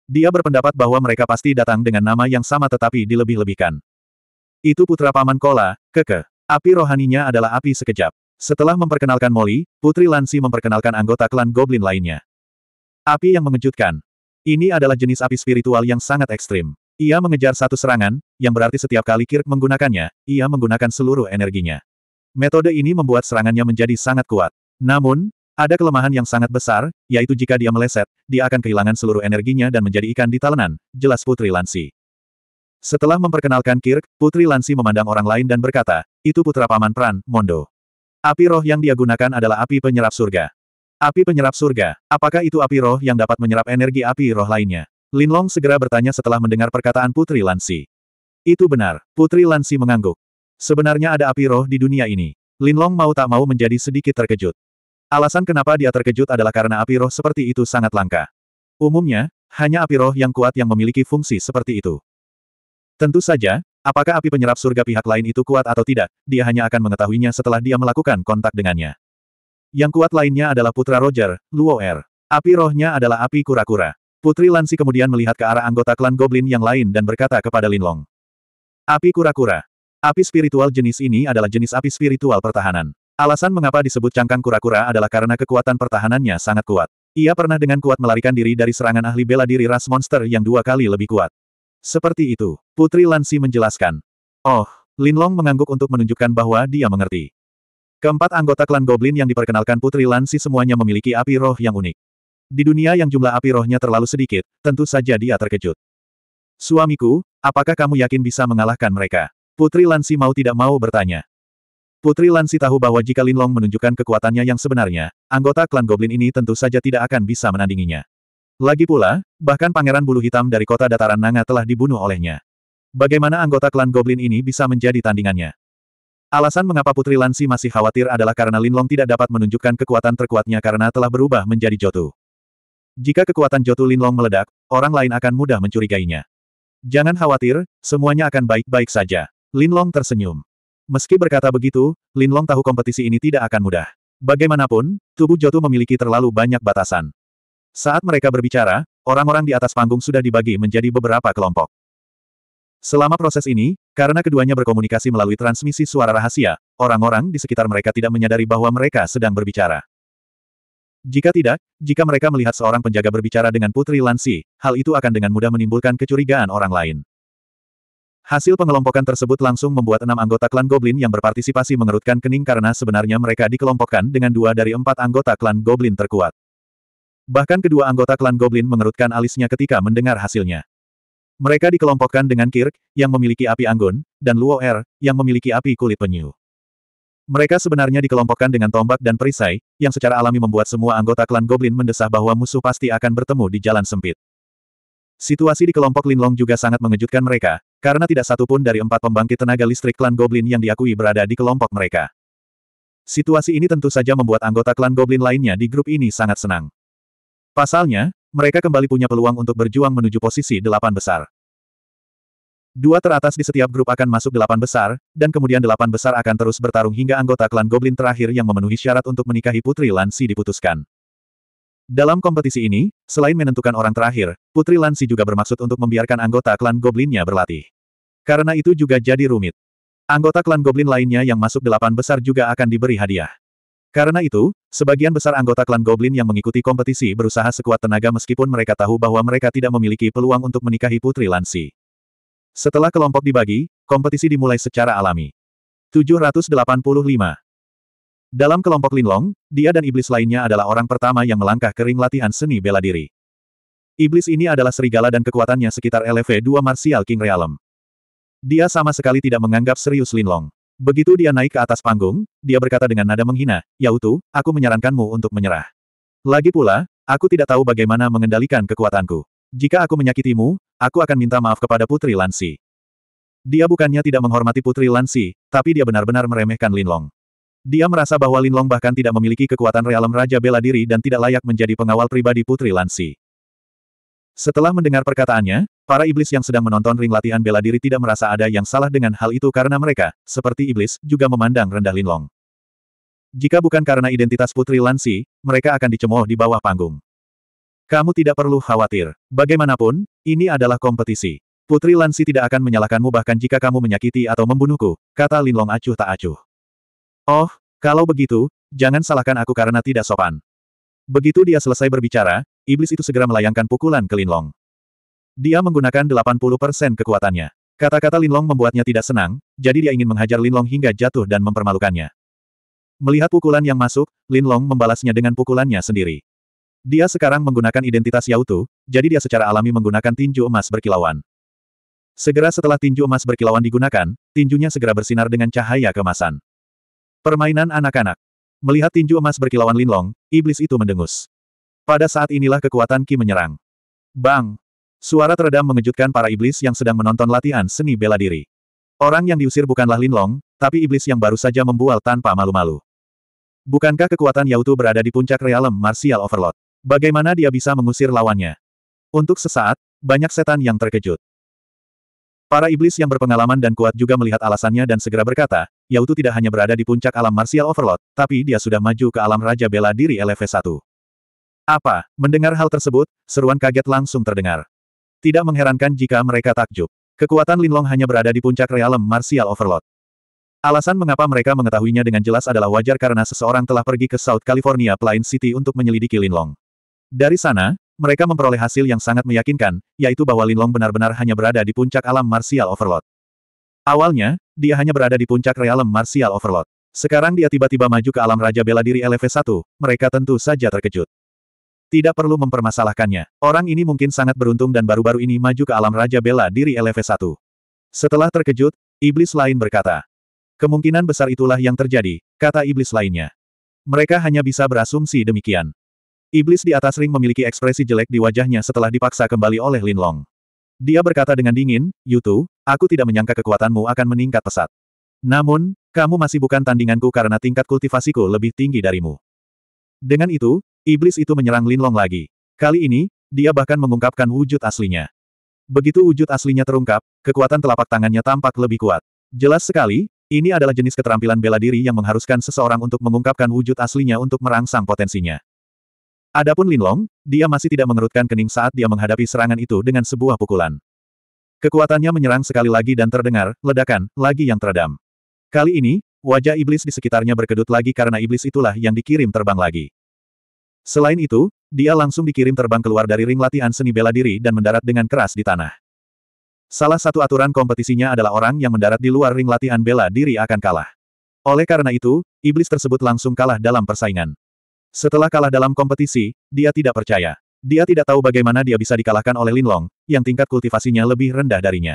Dia berpendapat bahwa mereka pasti datang dengan nama yang sama tetapi dilebih-lebihkan. Itu putra paman Kola, Keke. Api rohaninya adalah api sekejap. Setelah memperkenalkan Molly, Putri Lansi memperkenalkan anggota klan Goblin lainnya. Api yang mengejutkan. Ini adalah jenis api spiritual yang sangat ekstrim. Ia mengejar satu serangan, yang berarti setiap kali Kirk menggunakannya, ia menggunakan seluruh energinya. Metode ini membuat serangannya menjadi sangat kuat. Namun, ada kelemahan yang sangat besar, yaitu jika dia meleset, dia akan kehilangan seluruh energinya dan menjadi ikan di talenan, jelas Putri Lansi. Setelah memperkenalkan Kirk, Putri Lansi memandang orang lain dan berkata, itu putra paman Pran, Mondo. Api roh yang dia gunakan adalah api penyerap surga. Api penyerap surga, apakah itu api roh yang dapat menyerap energi api roh lainnya? Linlong segera bertanya setelah mendengar perkataan Putri Lansi. Itu benar, Putri Lansi mengangguk. Sebenarnya ada api roh di dunia ini. Linlong mau tak mau menjadi sedikit terkejut. Alasan kenapa dia terkejut adalah karena api roh seperti itu sangat langka. Umumnya, hanya api roh yang kuat yang memiliki fungsi seperti itu. Tentu saja, Apakah api penyerap surga pihak lain itu kuat atau tidak, dia hanya akan mengetahuinya setelah dia melakukan kontak dengannya. Yang kuat lainnya adalah putra Roger, Luo Er. Api rohnya adalah api kura-kura. Putri Lansi kemudian melihat ke arah anggota klan Goblin yang lain dan berkata kepada Lin Long, Api kura-kura. Api spiritual jenis ini adalah jenis api spiritual pertahanan. Alasan mengapa disebut cangkang kura-kura adalah karena kekuatan pertahanannya sangat kuat. Ia pernah dengan kuat melarikan diri dari serangan ahli bela diri ras monster yang dua kali lebih kuat. Seperti itu, Putri Lansi menjelaskan. Oh, Linlong mengangguk untuk menunjukkan bahwa dia mengerti. Keempat anggota klan Goblin yang diperkenalkan Putri Lansi semuanya memiliki api roh yang unik. Di dunia yang jumlah api rohnya terlalu sedikit, tentu saja dia terkejut. Suamiku, apakah kamu yakin bisa mengalahkan mereka? Putri Lansi mau tidak mau bertanya. Putri Lansi tahu bahwa jika Linlong menunjukkan kekuatannya yang sebenarnya, anggota klan Goblin ini tentu saja tidak akan bisa menandinginya. Lagi pula, bahkan pangeran bulu hitam dari kota dataran Nanga telah dibunuh olehnya. Bagaimana anggota klan Goblin ini bisa menjadi tandingannya? Alasan mengapa Putri Lansi masih khawatir adalah karena Linlong tidak dapat menunjukkan kekuatan terkuatnya karena telah berubah menjadi Jotu. Jika kekuatan Jotu Linlong meledak, orang lain akan mudah mencurigainya. Jangan khawatir, semuanya akan baik-baik saja. Linlong tersenyum. Meski berkata begitu, Linlong tahu kompetisi ini tidak akan mudah. Bagaimanapun, tubuh Jotu memiliki terlalu banyak batasan. Saat mereka berbicara, orang-orang di atas panggung sudah dibagi menjadi beberapa kelompok. Selama proses ini, karena keduanya berkomunikasi melalui transmisi suara rahasia, orang-orang di sekitar mereka tidak menyadari bahwa mereka sedang berbicara. Jika tidak, jika mereka melihat seorang penjaga berbicara dengan Putri Lansi, hal itu akan dengan mudah menimbulkan kecurigaan orang lain. Hasil pengelompokan tersebut langsung membuat enam anggota klan Goblin yang berpartisipasi mengerutkan kening karena sebenarnya mereka dikelompokkan dengan dua dari empat anggota klan Goblin terkuat. Bahkan kedua anggota klan Goblin mengerutkan alisnya ketika mendengar hasilnya. Mereka dikelompokkan dengan Kirk, yang memiliki api anggun, dan Luo Er, yang memiliki api kulit penyu. Mereka sebenarnya dikelompokkan dengan tombak dan perisai, yang secara alami membuat semua anggota klan Goblin mendesah bahwa musuh pasti akan bertemu di jalan sempit. Situasi di kelompok Linlong juga sangat mengejutkan mereka, karena tidak satu pun dari empat pembangkit tenaga listrik klan Goblin yang diakui berada di kelompok mereka. Situasi ini tentu saja membuat anggota klan Goblin lainnya di grup ini sangat senang. Pasalnya, mereka kembali punya peluang untuk berjuang menuju posisi delapan besar. Dua teratas di setiap grup akan masuk delapan besar, dan kemudian delapan besar akan terus bertarung hingga anggota klan Goblin terakhir yang memenuhi syarat untuk menikahi Putri Lansi diputuskan. Dalam kompetisi ini, selain menentukan orang terakhir, Putri Lansi juga bermaksud untuk membiarkan anggota klan Goblinnya berlatih. Karena itu juga jadi rumit. Anggota klan Goblin lainnya yang masuk delapan besar juga akan diberi hadiah. Karena itu, sebagian besar anggota klan Goblin yang mengikuti kompetisi berusaha sekuat tenaga meskipun mereka tahu bahwa mereka tidak memiliki peluang untuk menikahi Putri Lansi. Setelah kelompok dibagi, kompetisi dimulai secara alami. 785 Dalam kelompok Linlong, dia dan iblis lainnya adalah orang pertama yang melangkah ke ring latihan seni bela diri. Iblis ini adalah serigala dan kekuatannya sekitar LV2 Martial King Realm. Dia sama sekali tidak menganggap serius Linlong. Begitu dia naik ke atas panggung, dia berkata dengan nada menghina, Yautu, aku menyarankanmu untuk menyerah. Lagi pula, aku tidak tahu bagaimana mengendalikan kekuatanku. Jika aku menyakitimu, aku akan minta maaf kepada Putri Lansi. Dia bukannya tidak menghormati Putri Lansi, tapi dia benar-benar meremehkan Linlong. Dia merasa bahwa Linlong bahkan tidak memiliki kekuatan realem Raja Bela Diri dan tidak layak menjadi pengawal pribadi Putri Lansi. Setelah mendengar perkataannya, Para iblis yang sedang menonton ring latihan bela diri tidak merasa ada yang salah dengan hal itu karena mereka, seperti iblis, juga memandang rendah Linlong. Jika bukan karena identitas Putri Lansi, mereka akan dicemooh di bawah panggung. Kamu tidak perlu khawatir. Bagaimanapun, ini adalah kompetisi. Putri Lansi tidak akan menyalahkanmu bahkan jika kamu menyakiti atau membunuhku, kata Linlong acuh tak acuh. Oh, kalau begitu, jangan salahkan aku karena tidak sopan. Begitu dia selesai berbicara, iblis itu segera melayangkan pukulan ke Linlong. Dia menggunakan 80% kekuatannya. Kata-kata Linlong membuatnya tidak senang, jadi dia ingin menghajar Linlong hingga jatuh dan mempermalukannya. Melihat pukulan yang masuk, Linlong membalasnya dengan pukulannya sendiri. Dia sekarang menggunakan identitas Yautu, jadi dia secara alami menggunakan tinju emas berkilauan. Segera setelah tinju emas berkilauan digunakan, tinjunya segera bersinar dengan cahaya kemasan. Permainan anak-anak. Melihat tinju emas berkilauan Linlong, iblis itu mendengus. Pada saat inilah kekuatan Ki menyerang. Bang! Suara teredam mengejutkan para iblis yang sedang menonton latihan seni bela diri. Orang yang diusir bukanlah Linlong, tapi iblis yang baru saja membual tanpa malu-malu. Bukankah kekuatan Yautu berada di puncak realem martial overload? Bagaimana dia bisa mengusir lawannya? Untuk sesaat, banyak setan yang terkejut. Para iblis yang berpengalaman dan kuat juga melihat alasannya dan segera berkata, Yautu tidak hanya berada di puncak alam martial overload, tapi dia sudah maju ke alam Raja Bela Diri LV1. Apa? Mendengar hal tersebut, seruan kaget langsung terdengar. Tidak mengherankan jika mereka takjub. Kekuatan Linlong hanya berada di puncak realem Martial Overlord. Alasan mengapa mereka mengetahuinya dengan jelas adalah wajar karena seseorang telah pergi ke South California Plain City untuk menyelidiki Linlong. Dari sana, mereka memperoleh hasil yang sangat meyakinkan, yaitu bahwa Linlong benar-benar hanya berada di puncak alam Martial Overlord. Awalnya, dia hanya berada di puncak realem Martial Overlord. Sekarang dia tiba-tiba maju ke alam Raja Bela Diri LV1, mereka tentu saja terkejut. Tidak perlu mempermasalahkannya. Orang ini mungkin sangat beruntung dan baru-baru ini maju ke alam Raja Bela Diri LV1. Setelah terkejut, iblis lain berkata. Kemungkinan besar itulah yang terjadi, kata iblis lainnya. Mereka hanya bisa berasumsi demikian. Iblis di atas ring memiliki ekspresi jelek di wajahnya setelah dipaksa kembali oleh Lin Long. Dia berkata dengan dingin, Yutu, aku tidak menyangka kekuatanmu akan meningkat pesat. Namun, kamu masih bukan tandinganku karena tingkat kultivasiku lebih tinggi darimu. Dengan itu, Iblis itu menyerang Linlong lagi. Kali ini, dia bahkan mengungkapkan wujud aslinya. Begitu wujud aslinya terungkap, kekuatan telapak tangannya tampak lebih kuat. Jelas sekali, ini adalah jenis keterampilan bela diri yang mengharuskan seseorang untuk mengungkapkan wujud aslinya untuk merangsang potensinya. Adapun Linlong, dia masih tidak mengerutkan kening saat dia menghadapi serangan itu dengan sebuah pukulan. Kekuatannya menyerang sekali lagi dan terdengar, ledakan, lagi yang teredam. Kali ini, wajah iblis di sekitarnya berkedut lagi karena iblis itulah yang dikirim terbang lagi. Selain itu, dia langsung dikirim terbang keluar dari ring latihan seni bela diri dan mendarat dengan keras di tanah. Salah satu aturan kompetisinya adalah orang yang mendarat di luar ring latihan bela diri akan kalah. Oleh karena itu, iblis tersebut langsung kalah dalam persaingan. Setelah kalah dalam kompetisi, dia tidak percaya. Dia tidak tahu bagaimana dia bisa dikalahkan oleh Linlong, yang tingkat kultivasinya lebih rendah darinya.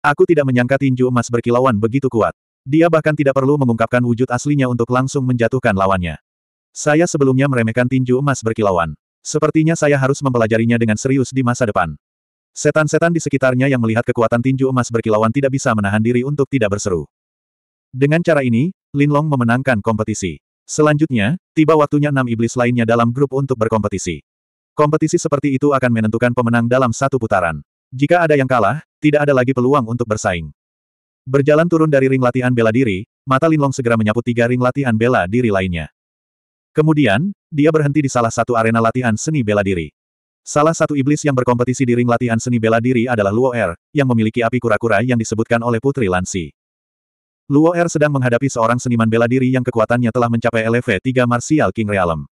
Aku tidak menyangka tinju emas berkilauan begitu kuat. Dia bahkan tidak perlu mengungkapkan wujud aslinya untuk langsung menjatuhkan lawannya. Saya sebelumnya meremehkan tinju emas berkilauan. Sepertinya saya harus mempelajarinya dengan serius di masa depan. Setan-setan di sekitarnya yang melihat kekuatan tinju emas berkilauan tidak bisa menahan diri untuk tidak berseru. Dengan cara ini, Lin Long memenangkan kompetisi. Selanjutnya, tiba waktunya enam iblis lainnya dalam grup untuk berkompetisi. Kompetisi seperti itu akan menentukan pemenang dalam satu putaran. Jika ada yang kalah, tidak ada lagi peluang untuk bersaing. Berjalan turun dari ring latihan bela diri, mata Lin Long segera menyapu tiga ring latihan bela diri lainnya. Kemudian, dia berhenti di salah satu arena latihan seni bela diri. Salah satu iblis yang berkompetisi di ring latihan seni bela diri adalah Luo Er, yang memiliki api kura-kura yang disebutkan oleh Putri Lansi. Luo Er sedang menghadapi seorang seniman bela diri yang kekuatannya telah mencapai LV 3 Martial King Realm.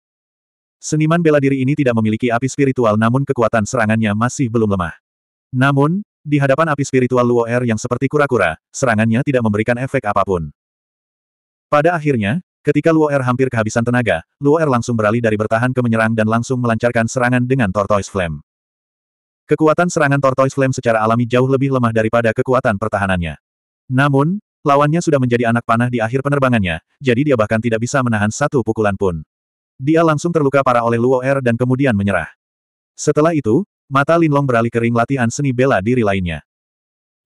Seniman bela diri ini tidak memiliki api spiritual namun kekuatan serangannya masih belum lemah. Namun, di hadapan api spiritual Luo Er yang seperti kura-kura, serangannya tidak memberikan efek apapun. Pada akhirnya, Ketika Luo Er hampir kehabisan tenaga, Luo Er langsung beralih dari bertahan ke menyerang dan langsung melancarkan serangan dengan Tortoise Flame. Kekuatan serangan Tortoise Flame secara alami jauh lebih lemah daripada kekuatan pertahanannya. Namun, lawannya sudah menjadi anak panah di akhir penerbangannya, jadi dia bahkan tidak bisa menahan satu pukulan pun. Dia langsung terluka parah oleh Luo Er dan kemudian menyerah. Setelah itu, mata Linlong beralih ke ring latihan seni bela diri lainnya.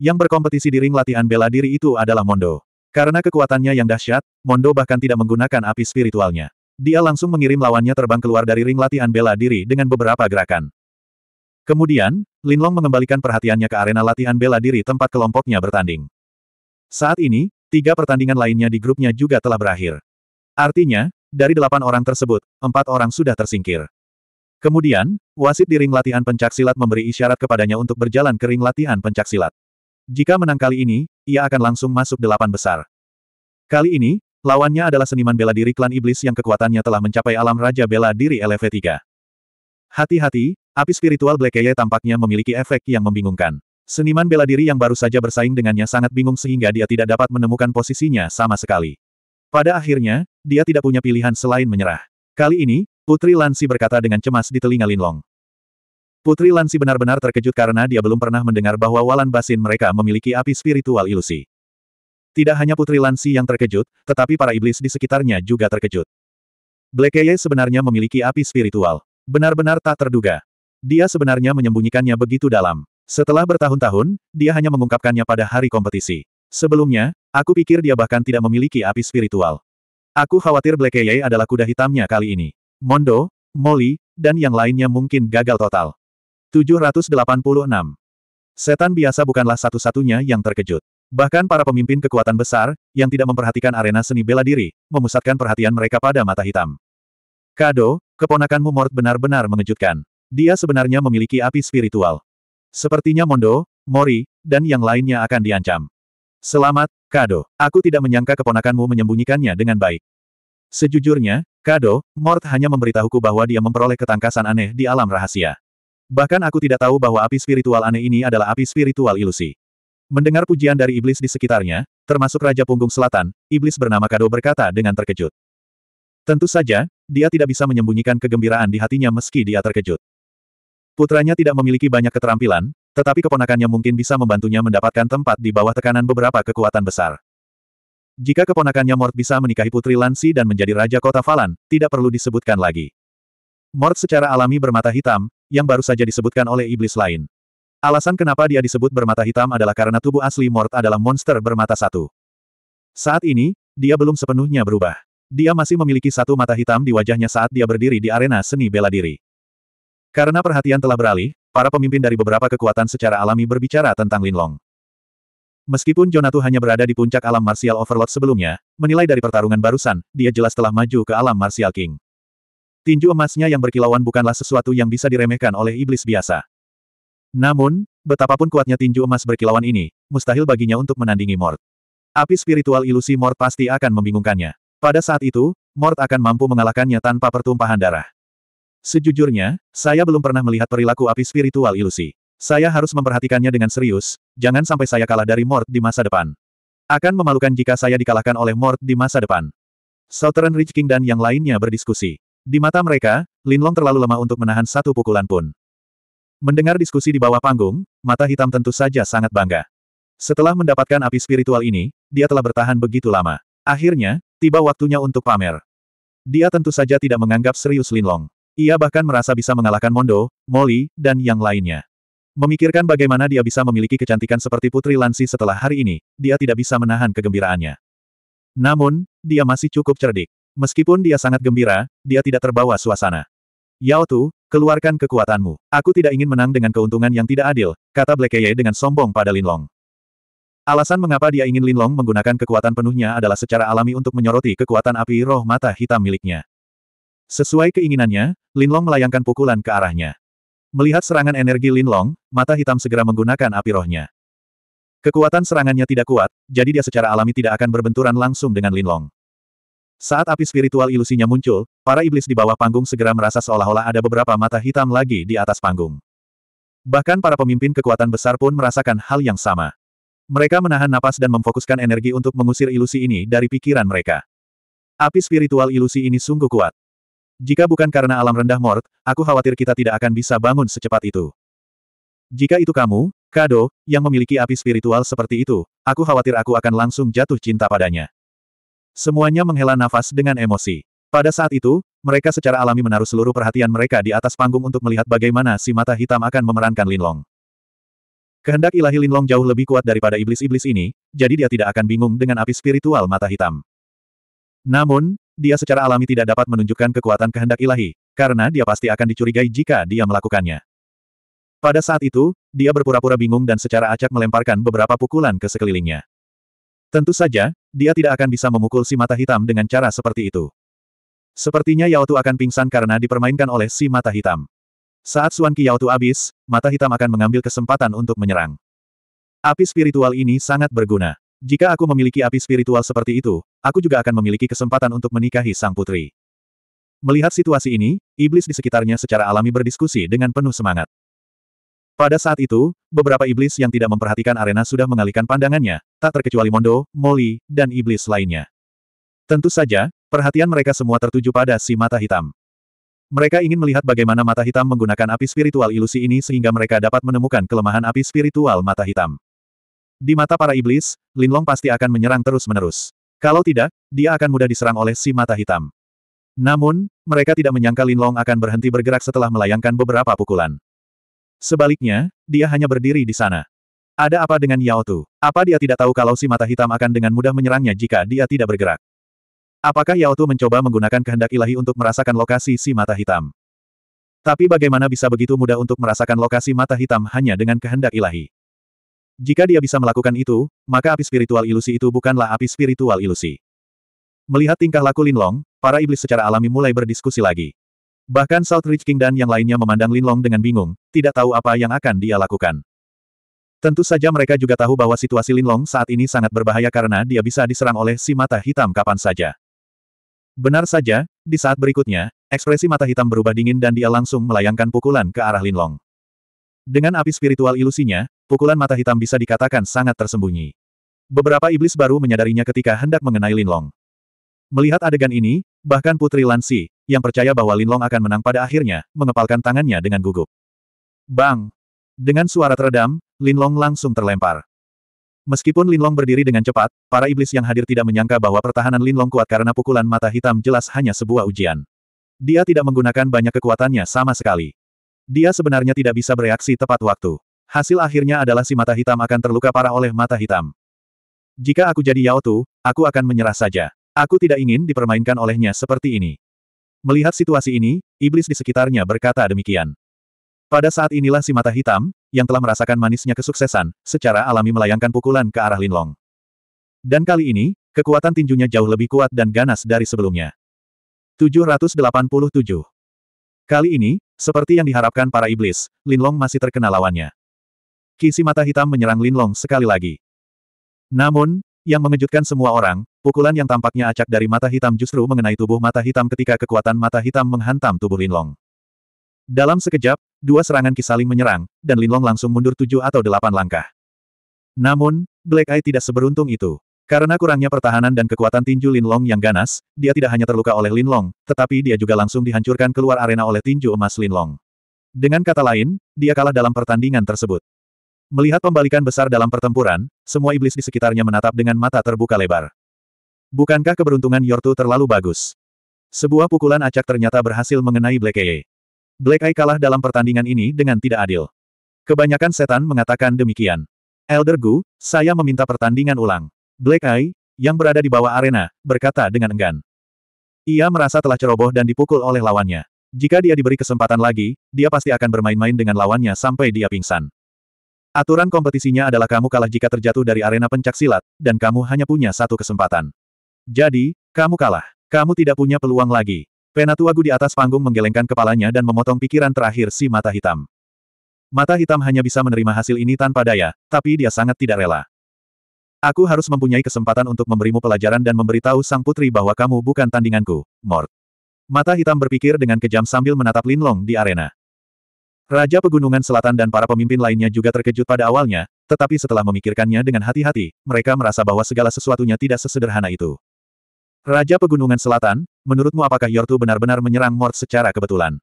Yang berkompetisi di ring latihan bela diri itu adalah Mondo. Karena kekuatannya yang dahsyat, Mondo bahkan tidak menggunakan api spiritualnya. Dia langsung mengirim lawannya terbang keluar dari ring latihan bela diri dengan beberapa gerakan. Kemudian, Linlong mengembalikan perhatiannya ke arena latihan bela diri tempat kelompoknya bertanding. Saat ini, tiga pertandingan lainnya di grupnya juga telah berakhir. Artinya, dari delapan orang tersebut, empat orang sudah tersingkir. Kemudian, wasit di ring latihan pencaksilat memberi isyarat kepadanya untuk berjalan ke ring latihan pencaksilat. Jika menang kali ini, ia akan langsung masuk delapan besar. Kali ini, lawannya adalah seniman bela diri klan iblis yang kekuatannya telah mencapai alam raja bela diri LV3. Hati-hati, api spiritual Black Eye tampaknya memiliki efek yang membingungkan. Seniman bela diri yang baru saja bersaing dengannya sangat bingung sehingga dia tidak dapat menemukan posisinya sama sekali. Pada akhirnya, dia tidak punya pilihan selain menyerah. Kali ini, Putri Lansi berkata dengan cemas di telinga Linlong. Putri Lansi benar-benar terkejut karena dia belum pernah mendengar bahwa Walan Basin mereka memiliki api spiritual ilusi. Tidak hanya Putri Lansi yang terkejut, tetapi para iblis di sekitarnya juga terkejut. Black sebenarnya memiliki api spiritual. Benar-benar tak terduga. Dia sebenarnya menyembunyikannya begitu dalam. Setelah bertahun-tahun, dia hanya mengungkapkannya pada hari kompetisi. Sebelumnya, aku pikir dia bahkan tidak memiliki api spiritual. Aku khawatir Black adalah kuda hitamnya kali ini. Mondo, Molly, dan yang lainnya mungkin gagal total. 786. Setan biasa bukanlah satu-satunya yang terkejut. Bahkan para pemimpin kekuatan besar, yang tidak memperhatikan arena seni bela diri, memusatkan perhatian mereka pada mata hitam. Kado, keponakanmu Mort benar-benar mengejutkan. Dia sebenarnya memiliki api spiritual. Sepertinya Mondo, Mori, dan yang lainnya akan diancam. Selamat, Kado. Aku tidak menyangka keponakanmu menyembunyikannya dengan baik. Sejujurnya, Kado, Mort hanya memberitahuku bahwa dia memperoleh ketangkasan aneh di alam rahasia. Bahkan aku tidak tahu bahwa api spiritual aneh ini adalah api spiritual ilusi. Mendengar pujian dari iblis di sekitarnya, termasuk Raja Punggung Selatan, iblis bernama Kado berkata dengan terkejut. Tentu saja, dia tidak bisa menyembunyikan kegembiraan di hatinya meski dia terkejut. Putranya tidak memiliki banyak keterampilan, tetapi keponakannya mungkin bisa membantunya mendapatkan tempat di bawah tekanan beberapa kekuatan besar. Jika keponakannya Mort bisa menikahi Putri Lansi dan menjadi Raja Kota Falan, tidak perlu disebutkan lagi. Mort secara alami bermata hitam, yang baru saja disebutkan oleh iblis lain. Alasan kenapa dia disebut bermata hitam adalah karena tubuh asli Mort adalah monster bermata satu. Saat ini, dia belum sepenuhnya berubah. Dia masih memiliki satu mata hitam di wajahnya saat dia berdiri di arena seni bela diri. Karena perhatian telah beralih, para pemimpin dari beberapa kekuatan secara alami berbicara tentang Linlong. Meskipun Jonatu hanya berada di puncak alam martial overload sebelumnya, menilai dari pertarungan barusan, dia jelas telah maju ke alam martial king. Tinju emasnya yang berkilauan bukanlah sesuatu yang bisa diremehkan oleh iblis biasa. Namun, betapapun kuatnya tinju emas berkilauan ini, mustahil baginya untuk menandingi Mort. Api spiritual ilusi Mort pasti akan membingungkannya. Pada saat itu, Mort akan mampu mengalahkannya tanpa pertumpahan darah. Sejujurnya, saya belum pernah melihat perilaku api spiritual ilusi. Saya harus memperhatikannya dengan serius, jangan sampai saya kalah dari Mort di masa depan. Akan memalukan jika saya dikalahkan oleh Mort di masa depan. Southern Rich King dan yang lainnya berdiskusi. Di mata mereka, Linlong terlalu lemah untuk menahan satu pukulan pun. Mendengar diskusi di bawah panggung, mata hitam tentu saja sangat bangga. Setelah mendapatkan api spiritual ini, dia telah bertahan begitu lama. Akhirnya, tiba waktunya untuk pamer. Dia tentu saja tidak menganggap serius Linlong. Ia bahkan merasa bisa mengalahkan Mondo, Molly, dan yang lainnya. Memikirkan bagaimana dia bisa memiliki kecantikan seperti Putri Lansi setelah hari ini, dia tidak bisa menahan kegembiraannya. Namun, dia masih cukup cerdik. Meskipun dia sangat gembira, dia tidak terbawa suasana. Yao Tu, keluarkan kekuatanmu. Aku tidak ingin menang dengan keuntungan yang tidak adil, kata Black Ye dengan sombong pada Linlong. Alasan mengapa dia ingin Linlong menggunakan kekuatan penuhnya adalah secara alami untuk menyoroti kekuatan api roh mata hitam miliknya. Sesuai keinginannya, Linlong melayangkan pukulan ke arahnya. Melihat serangan energi Linlong, mata hitam segera menggunakan api rohnya. Kekuatan serangannya tidak kuat, jadi dia secara alami tidak akan berbenturan langsung dengan Linlong. Saat api spiritual ilusinya muncul, para iblis di bawah panggung segera merasa seolah-olah ada beberapa mata hitam lagi di atas panggung. Bahkan para pemimpin kekuatan besar pun merasakan hal yang sama. Mereka menahan napas dan memfokuskan energi untuk mengusir ilusi ini dari pikiran mereka. Api spiritual ilusi ini sungguh kuat. Jika bukan karena alam rendah Mort, aku khawatir kita tidak akan bisa bangun secepat itu. Jika itu kamu, Kado, yang memiliki api spiritual seperti itu, aku khawatir aku akan langsung jatuh cinta padanya. Semuanya menghela nafas dengan emosi. Pada saat itu, mereka secara alami menaruh seluruh perhatian mereka di atas panggung untuk melihat bagaimana si mata hitam akan memerankan Linlong. Kehendak ilahi Linlong jauh lebih kuat daripada iblis-iblis ini, jadi dia tidak akan bingung dengan api spiritual mata hitam. Namun, dia secara alami tidak dapat menunjukkan kekuatan kehendak ilahi, karena dia pasti akan dicurigai jika dia melakukannya. Pada saat itu, dia berpura-pura bingung dan secara acak melemparkan beberapa pukulan ke sekelilingnya. Tentu saja, dia tidak akan bisa memukul si mata hitam dengan cara seperti itu. Sepertinya Tu akan pingsan karena dipermainkan oleh si mata hitam. Saat Suan Ki Tu habis, mata hitam akan mengambil kesempatan untuk menyerang. Api spiritual ini sangat berguna. Jika aku memiliki api spiritual seperti itu, aku juga akan memiliki kesempatan untuk menikahi sang putri. Melihat situasi ini, iblis di sekitarnya secara alami berdiskusi dengan penuh semangat. Pada saat itu, beberapa iblis yang tidak memperhatikan arena sudah mengalihkan pandangannya, tak terkecuali Mondo, Molly, dan iblis lainnya. Tentu saja, perhatian mereka semua tertuju pada si mata hitam. Mereka ingin melihat bagaimana mata hitam menggunakan api spiritual ilusi ini sehingga mereka dapat menemukan kelemahan api spiritual mata hitam. Di mata para iblis, Linlong pasti akan menyerang terus-menerus. Kalau tidak, dia akan mudah diserang oleh si mata hitam. Namun, mereka tidak menyangka Linlong akan berhenti bergerak setelah melayangkan beberapa pukulan. Sebaliknya, dia hanya berdiri di sana. Ada apa dengan Yao Tu? Apa dia tidak tahu kalau si mata hitam akan dengan mudah menyerangnya jika dia tidak bergerak? Apakah Yao Tu mencoba menggunakan kehendak ilahi untuk merasakan lokasi si mata hitam? Tapi bagaimana bisa begitu mudah untuk merasakan lokasi mata hitam hanya dengan kehendak ilahi? Jika dia bisa melakukan itu, maka api spiritual ilusi itu bukanlah api spiritual ilusi. Melihat tingkah laku Linlong, para iblis secara alami mulai berdiskusi lagi. Bahkan Southridge King dan yang lainnya memandang Linlong dengan bingung, tidak tahu apa yang akan dia lakukan. Tentu saja mereka juga tahu bahwa situasi Linlong saat ini sangat berbahaya karena dia bisa diserang oleh si mata hitam kapan saja. Benar saja, di saat berikutnya, ekspresi mata hitam berubah dingin dan dia langsung melayangkan pukulan ke arah Linlong. Dengan api spiritual ilusinya, pukulan mata hitam bisa dikatakan sangat tersembunyi. Beberapa iblis baru menyadarinya ketika hendak mengenai Linlong. Melihat adegan ini, bahkan Putri Lansi, yang percaya bahwa Linlong akan menang pada akhirnya, mengepalkan tangannya dengan gugup. Bang! Dengan suara teredam, Linlong langsung terlempar. Meskipun Linlong berdiri dengan cepat, para iblis yang hadir tidak menyangka bahwa pertahanan Linlong kuat karena pukulan mata hitam jelas hanya sebuah ujian. Dia tidak menggunakan banyak kekuatannya sama sekali. Dia sebenarnya tidak bisa bereaksi tepat waktu. Hasil akhirnya adalah si mata hitam akan terluka parah oleh mata hitam. Jika aku jadi Yao Tu, aku akan menyerah saja. Aku tidak ingin dipermainkan olehnya seperti ini. Melihat situasi ini, iblis di sekitarnya berkata demikian. Pada saat inilah si mata hitam, yang telah merasakan manisnya kesuksesan, secara alami melayangkan pukulan ke arah Linlong. Dan kali ini, kekuatan tinjunya jauh lebih kuat dan ganas dari sebelumnya. 787 Kali ini, seperti yang diharapkan para iblis, Linlong masih terkena lawannya. Kisi mata hitam menyerang Linlong sekali lagi. Namun, yang mengejutkan semua orang, Pukulan yang tampaknya acak dari mata hitam justru mengenai tubuh mata hitam ketika kekuatan mata hitam menghantam tubuh Linlong. Dalam sekejap, dua serangan Ki saling menyerang, dan Linlong langsung mundur tujuh atau delapan langkah. Namun, Black Eye tidak seberuntung itu. Karena kurangnya pertahanan dan kekuatan tinju Linlong yang ganas, dia tidak hanya terluka oleh Linlong, tetapi dia juga langsung dihancurkan keluar arena oleh tinju emas Linlong. Dengan kata lain, dia kalah dalam pertandingan tersebut. Melihat pembalikan besar dalam pertempuran, semua iblis di sekitarnya menatap dengan mata terbuka lebar. Bukankah keberuntungan Yortu terlalu bagus? Sebuah pukulan acak ternyata berhasil mengenai Black Eye. Black Eye kalah dalam pertandingan ini dengan tidak adil. Kebanyakan setan mengatakan demikian. Elder Gu, saya meminta pertandingan ulang. Black Eye, yang berada di bawah arena, berkata dengan enggan. Ia merasa telah ceroboh dan dipukul oleh lawannya. Jika dia diberi kesempatan lagi, dia pasti akan bermain-main dengan lawannya sampai dia pingsan. Aturan kompetisinya adalah kamu kalah jika terjatuh dari arena pencak silat, dan kamu hanya punya satu kesempatan. Jadi, kamu kalah. Kamu tidak punya peluang lagi. Penatua Gu di atas panggung menggelengkan kepalanya dan memotong pikiran terakhir si mata hitam. Mata hitam hanya bisa menerima hasil ini tanpa daya, tapi dia sangat tidak rela. Aku harus mempunyai kesempatan untuk memberimu pelajaran dan memberitahu sang putri bahwa kamu bukan tandinganku, Mort. Mata hitam berpikir dengan kejam sambil menatap Linlong di arena. Raja Pegunungan Selatan dan para pemimpin lainnya juga terkejut pada awalnya, tetapi setelah memikirkannya dengan hati-hati, mereka merasa bahwa segala sesuatunya tidak sesederhana itu. Raja Pegunungan Selatan, menurutmu apakah Yortu benar-benar menyerang Mort secara kebetulan?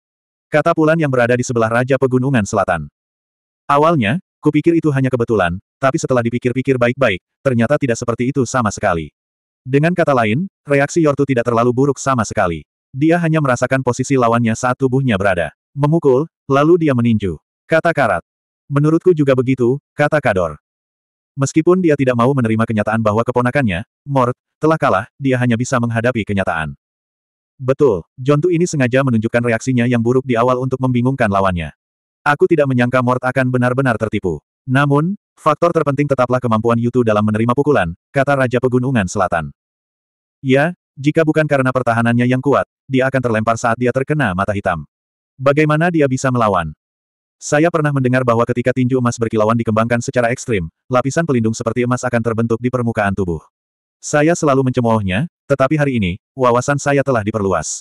Kata Pulan yang berada di sebelah Raja Pegunungan Selatan. Awalnya, kupikir itu hanya kebetulan, tapi setelah dipikir-pikir baik-baik, ternyata tidak seperti itu sama sekali. Dengan kata lain, reaksi Yortu tidak terlalu buruk sama sekali. Dia hanya merasakan posisi lawannya saat tubuhnya berada. Memukul, lalu dia meninju. Kata Karat. Menurutku juga begitu, kata Kador. Meskipun dia tidak mau menerima kenyataan bahwa keponakannya, Mort, telah kalah, dia hanya bisa menghadapi kenyataan. Betul, Jontu ini sengaja menunjukkan reaksinya yang buruk di awal untuk membingungkan lawannya. Aku tidak menyangka Mort akan benar-benar tertipu. Namun, faktor terpenting tetaplah kemampuan Yutu dalam menerima pukulan, kata Raja Pegunungan Selatan. Ya, jika bukan karena pertahanannya yang kuat, dia akan terlempar saat dia terkena mata hitam. Bagaimana dia bisa melawan? Saya pernah mendengar bahwa ketika tinju emas berkilauan dikembangkan secara ekstrim, lapisan pelindung seperti emas akan terbentuk di permukaan tubuh. Saya selalu mencemoohnya, tetapi hari ini, wawasan saya telah diperluas.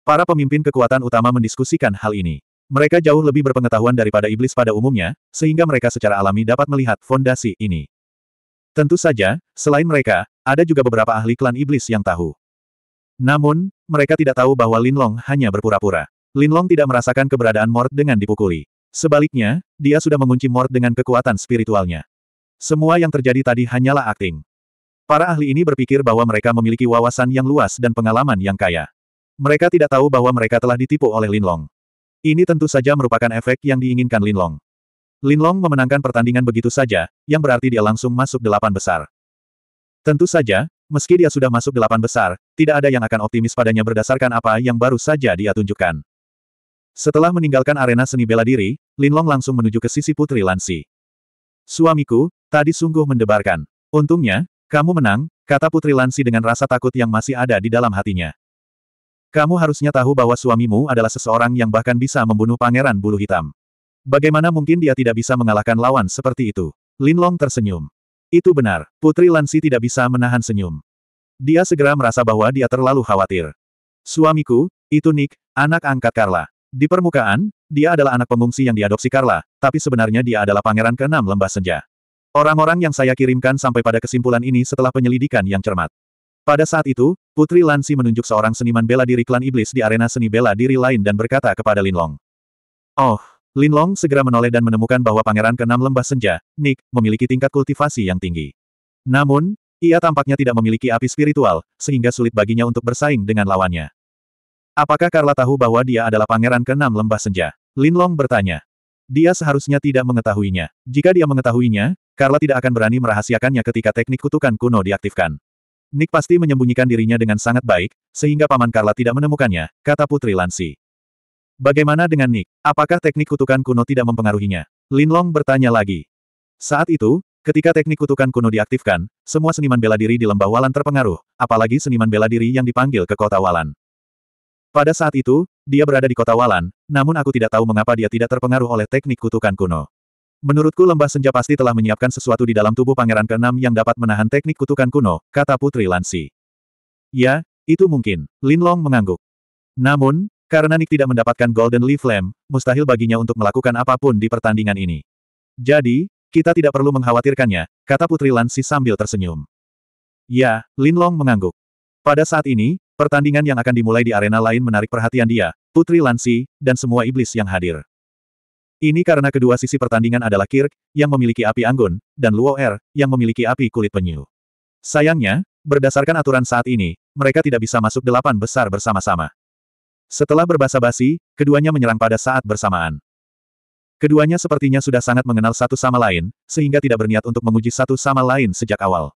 Para pemimpin kekuatan utama mendiskusikan hal ini. Mereka jauh lebih berpengetahuan daripada iblis pada umumnya, sehingga mereka secara alami dapat melihat fondasi ini. Tentu saja, selain mereka, ada juga beberapa ahli klan iblis yang tahu. Namun, mereka tidak tahu bahwa Linlong hanya berpura-pura. Linlong tidak merasakan keberadaan Mort dengan dipukuli. Sebaliknya, dia sudah mengunci Mort dengan kekuatan spiritualnya. Semua yang terjadi tadi hanyalah akting. Para ahli ini berpikir bahwa mereka memiliki wawasan yang luas dan pengalaman yang kaya. Mereka tidak tahu bahwa mereka telah ditipu oleh Linlong. Ini tentu saja merupakan efek yang diinginkan Linlong. Linlong memenangkan pertandingan begitu saja, yang berarti dia langsung masuk delapan besar. Tentu saja, meski dia sudah masuk delapan besar, tidak ada yang akan optimis padanya berdasarkan apa yang baru saja dia tunjukkan. Setelah meninggalkan arena seni bela diri, Linlong langsung menuju ke sisi Putri Lansi. Suamiku, tadi sungguh mendebarkan. Untungnya, kamu menang, kata Putri Lansi dengan rasa takut yang masih ada di dalam hatinya. Kamu harusnya tahu bahwa suamimu adalah seseorang yang bahkan bisa membunuh pangeran bulu hitam. Bagaimana mungkin dia tidak bisa mengalahkan lawan seperti itu? Linlong tersenyum. Itu benar, Putri Lansi tidak bisa menahan senyum. Dia segera merasa bahwa dia terlalu khawatir. Suamiku, itu Nick, anak angkat Carla. Di permukaan, dia adalah anak pengungsi yang diadopsi Carla, tapi sebenarnya dia adalah pangeran keenam lembah senja. Orang-orang yang saya kirimkan sampai pada kesimpulan ini setelah penyelidikan yang cermat. Pada saat itu, Putri Lansi menunjuk seorang seniman bela diri klan iblis di arena seni bela diri lain dan berkata kepada Linlong. Oh, Linlong segera menoleh dan menemukan bahwa pangeran keenam lembah senja, Nick, memiliki tingkat kultivasi yang tinggi. Namun, ia tampaknya tidak memiliki api spiritual, sehingga sulit baginya untuk bersaing dengan lawannya. Apakah Carla tahu bahwa dia adalah pangeran keenam lembah senja? Linlong bertanya. Dia seharusnya tidak mengetahuinya. Jika dia mengetahuinya, Carla tidak akan berani merahasiakannya ketika teknik kutukan kuno diaktifkan. Nick pasti menyembunyikan dirinya dengan sangat baik, sehingga paman Carla tidak menemukannya, kata Putri Lansi. Bagaimana dengan Nick? Apakah teknik kutukan kuno tidak mempengaruhinya? Linlong bertanya lagi. Saat itu, Ketika teknik kutukan kuno diaktifkan, semua seniman bela diri di lembah Walan terpengaruh, apalagi seniman bela diri yang dipanggil ke kota Walan. Pada saat itu, dia berada di kota Walan, namun aku tidak tahu mengapa dia tidak terpengaruh oleh teknik kutukan kuno. Menurutku lembah senja pasti telah menyiapkan sesuatu di dalam tubuh pangeran keenam yang dapat menahan teknik kutukan kuno, kata Putri Lansi. Ya, itu mungkin, Lin Long mengangguk. Namun, karena Nick tidak mendapatkan Golden Leaf Lamp, mustahil baginya untuk melakukan apapun di pertandingan ini. Jadi, kita tidak perlu mengkhawatirkannya, kata Putri Lansi sambil tersenyum. Ya, Lin Long mengangguk. Pada saat ini, Pertandingan yang akan dimulai di arena lain menarik perhatian dia, Putri Lansi, dan semua iblis yang hadir. Ini karena kedua sisi pertandingan adalah Kirk, yang memiliki api anggun, dan Luo Er, yang memiliki api kulit penyu. Sayangnya, berdasarkan aturan saat ini, mereka tidak bisa masuk delapan besar bersama-sama. Setelah berbasa-basi, keduanya menyerang pada saat bersamaan. Keduanya sepertinya sudah sangat mengenal satu sama lain, sehingga tidak berniat untuk menguji satu sama lain sejak awal.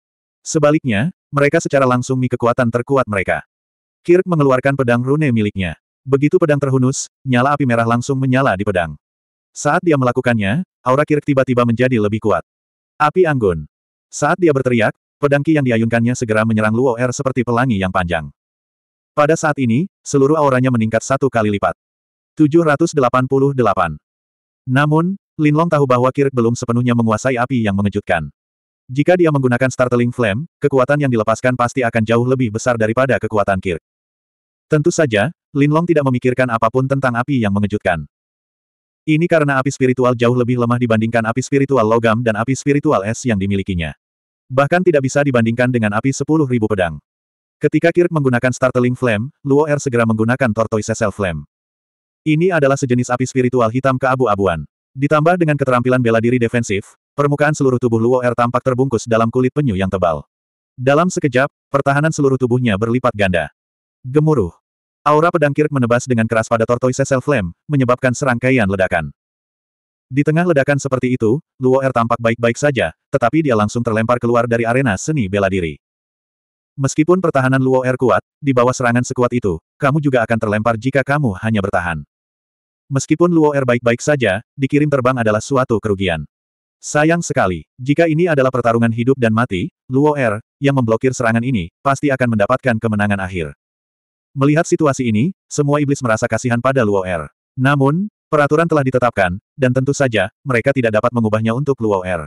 Sebaliknya, mereka secara langsung mi kekuatan terkuat mereka. Kirk mengeluarkan pedang rune miliknya. Begitu pedang terhunus, nyala api merah langsung menyala di pedang. Saat dia melakukannya, aura Kirk tiba-tiba menjadi lebih kuat. Api anggun. Saat dia berteriak, pedang ki yang diayunkannya segera menyerang Luo Er seperti pelangi yang panjang. Pada saat ini, seluruh auranya meningkat satu kali lipat. 788. Namun, Linlong tahu bahwa Kirk belum sepenuhnya menguasai api yang mengejutkan. Jika dia menggunakan Startling Flame, kekuatan yang dilepaskan pasti akan jauh lebih besar daripada kekuatan Kirk. Tentu saja, Linlong tidak memikirkan apapun tentang api yang mengejutkan. Ini karena api spiritual jauh lebih lemah dibandingkan api spiritual logam dan api spiritual es yang dimilikinya. Bahkan tidak bisa dibandingkan dengan api 10.000 pedang. Ketika Kirk menggunakan Startling Flame, Luo Er segera menggunakan Tortoise Cell Flame. Ini adalah sejenis api spiritual hitam keabu-abuan. Ditambah dengan keterampilan bela diri defensif, permukaan seluruh tubuh Luo Er tampak terbungkus dalam kulit penyu yang tebal. Dalam sekejap, pertahanan seluruh tubuhnya berlipat ganda. Gemuruh. Aura pedang Kirk menebas dengan keras pada Tortoise self Flame, menyebabkan serangkaian ledakan. Di tengah ledakan seperti itu, Luo Er tampak baik-baik saja, tetapi dia langsung terlempar keluar dari arena seni bela diri. Meskipun pertahanan Luo Er kuat, di bawah serangan sekuat itu, kamu juga akan terlempar jika kamu hanya bertahan. Meskipun Luo Er baik-baik saja, dikirim terbang adalah suatu kerugian. Sayang sekali, jika ini adalah pertarungan hidup dan mati, Luo Er, yang memblokir serangan ini, pasti akan mendapatkan kemenangan akhir. Melihat situasi ini, semua iblis merasa kasihan pada Luo Er. Namun, peraturan telah ditetapkan, dan tentu saja, mereka tidak dapat mengubahnya untuk Luo Er.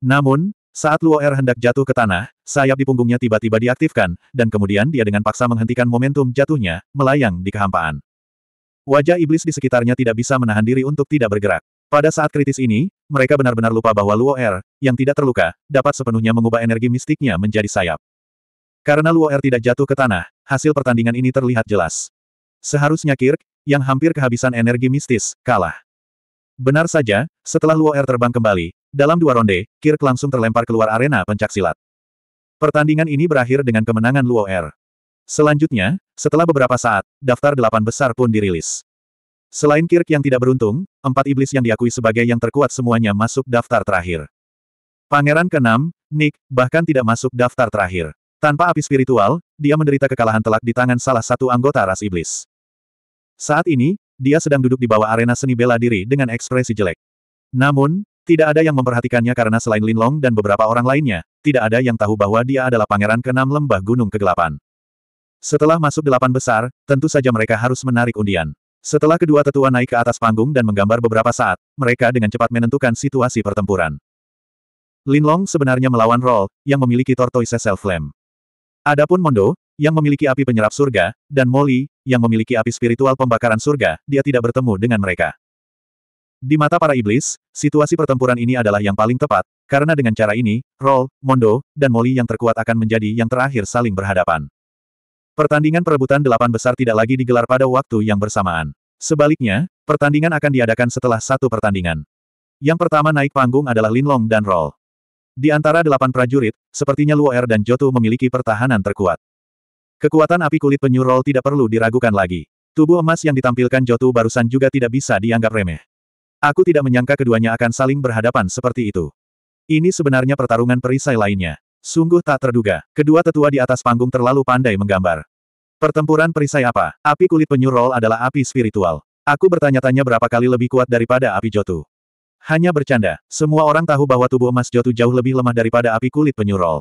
Namun, saat Luo Er hendak jatuh ke tanah, sayap di punggungnya tiba-tiba diaktifkan, dan kemudian dia dengan paksa menghentikan momentum jatuhnya, melayang di kehampaan. Wajah iblis di sekitarnya tidak bisa menahan diri untuk tidak bergerak. Pada saat kritis ini, mereka benar-benar lupa bahwa Luo Er, yang tidak terluka, dapat sepenuhnya mengubah energi mistiknya menjadi sayap. Karena Luo Er tidak jatuh ke tanah, hasil pertandingan ini terlihat jelas. Seharusnya Kirk, yang hampir kehabisan energi mistis, kalah. Benar saja, setelah Luo Er terbang kembali, dalam dua ronde, Kirk langsung terlempar keluar arena pencaksilat. Pertandingan ini berakhir dengan kemenangan Luo Er. Selanjutnya, setelah beberapa saat, daftar delapan besar pun dirilis. Selain Kirk yang tidak beruntung, empat iblis yang diakui sebagai yang terkuat semuanya masuk daftar terakhir. Pangeran keenam, Nick, bahkan tidak masuk daftar terakhir. Tanpa api spiritual, dia menderita kekalahan telak di tangan salah satu anggota ras iblis. Saat ini, dia sedang duduk di bawah arena seni bela diri dengan ekspresi jelek. Namun, tidak ada yang memperhatikannya karena selain Lin Long dan beberapa orang lainnya, tidak ada yang tahu bahwa dia adalah pangeran keenam lembah gunung kegelapan. Setelah masuk delapan besar, tentu saja mereka harus menarik undian. Setelah kedua tetua naik ke atas panggung dan menggambar beberapa saat, mereka dengan cepat menentukan situasi pertempuran. Lin Long sebenarnya melawan Roll, yang memiliki Tortoise Self Flame. Adapun Mondo, yang memiliki api penyerap surga, dan Molly, yang memiliki api spiritual pembakaran surga, dia tidak bertemu dengan mereka. Di mata para iblis, situasi pertempuran ini adalah yang paling tepat, karena dengan cara ini, Roll, Mondo, dan Molly yang terkuat akan menjadi yang terakhir saling berhadapan. Pertandingan perebutan delapan besar tidak lagi digelar pada waktu yang bersamaan. Sebaliknya, pertandingan akan diadakan setelah satu pertandingan. Yang pertama naik panggung adalah Linlong dan Roll. Di antara delapan prajurit, sepertinya Luo Er dan Jotu memiliki pertahanan terkuat. Kekuatan api kulit penyu roll tidak perlu diragukan lagi. Tubuh emas yang ditampilkan Jotu barusan juga tidak bisa dianggap remeh. Aku tidak menyangka keduanya akan saling berhadapan seperti itu. Ini sebenarnya pertarungan perisai lainnya. Sungguh tak terduga, kedua tetua di atas panggung terlalu pandai menggambar. Pertempuran perisai apa? Api kulit penyu roll adalah api spiritual. Aku bertanya-tanya berapa kali lebih kuat daripada api Jotu. Hanya bercanda, semua orang tahu bahwa tubuh emas Jotu jauh lebih lemah daripada api kulit penyurol.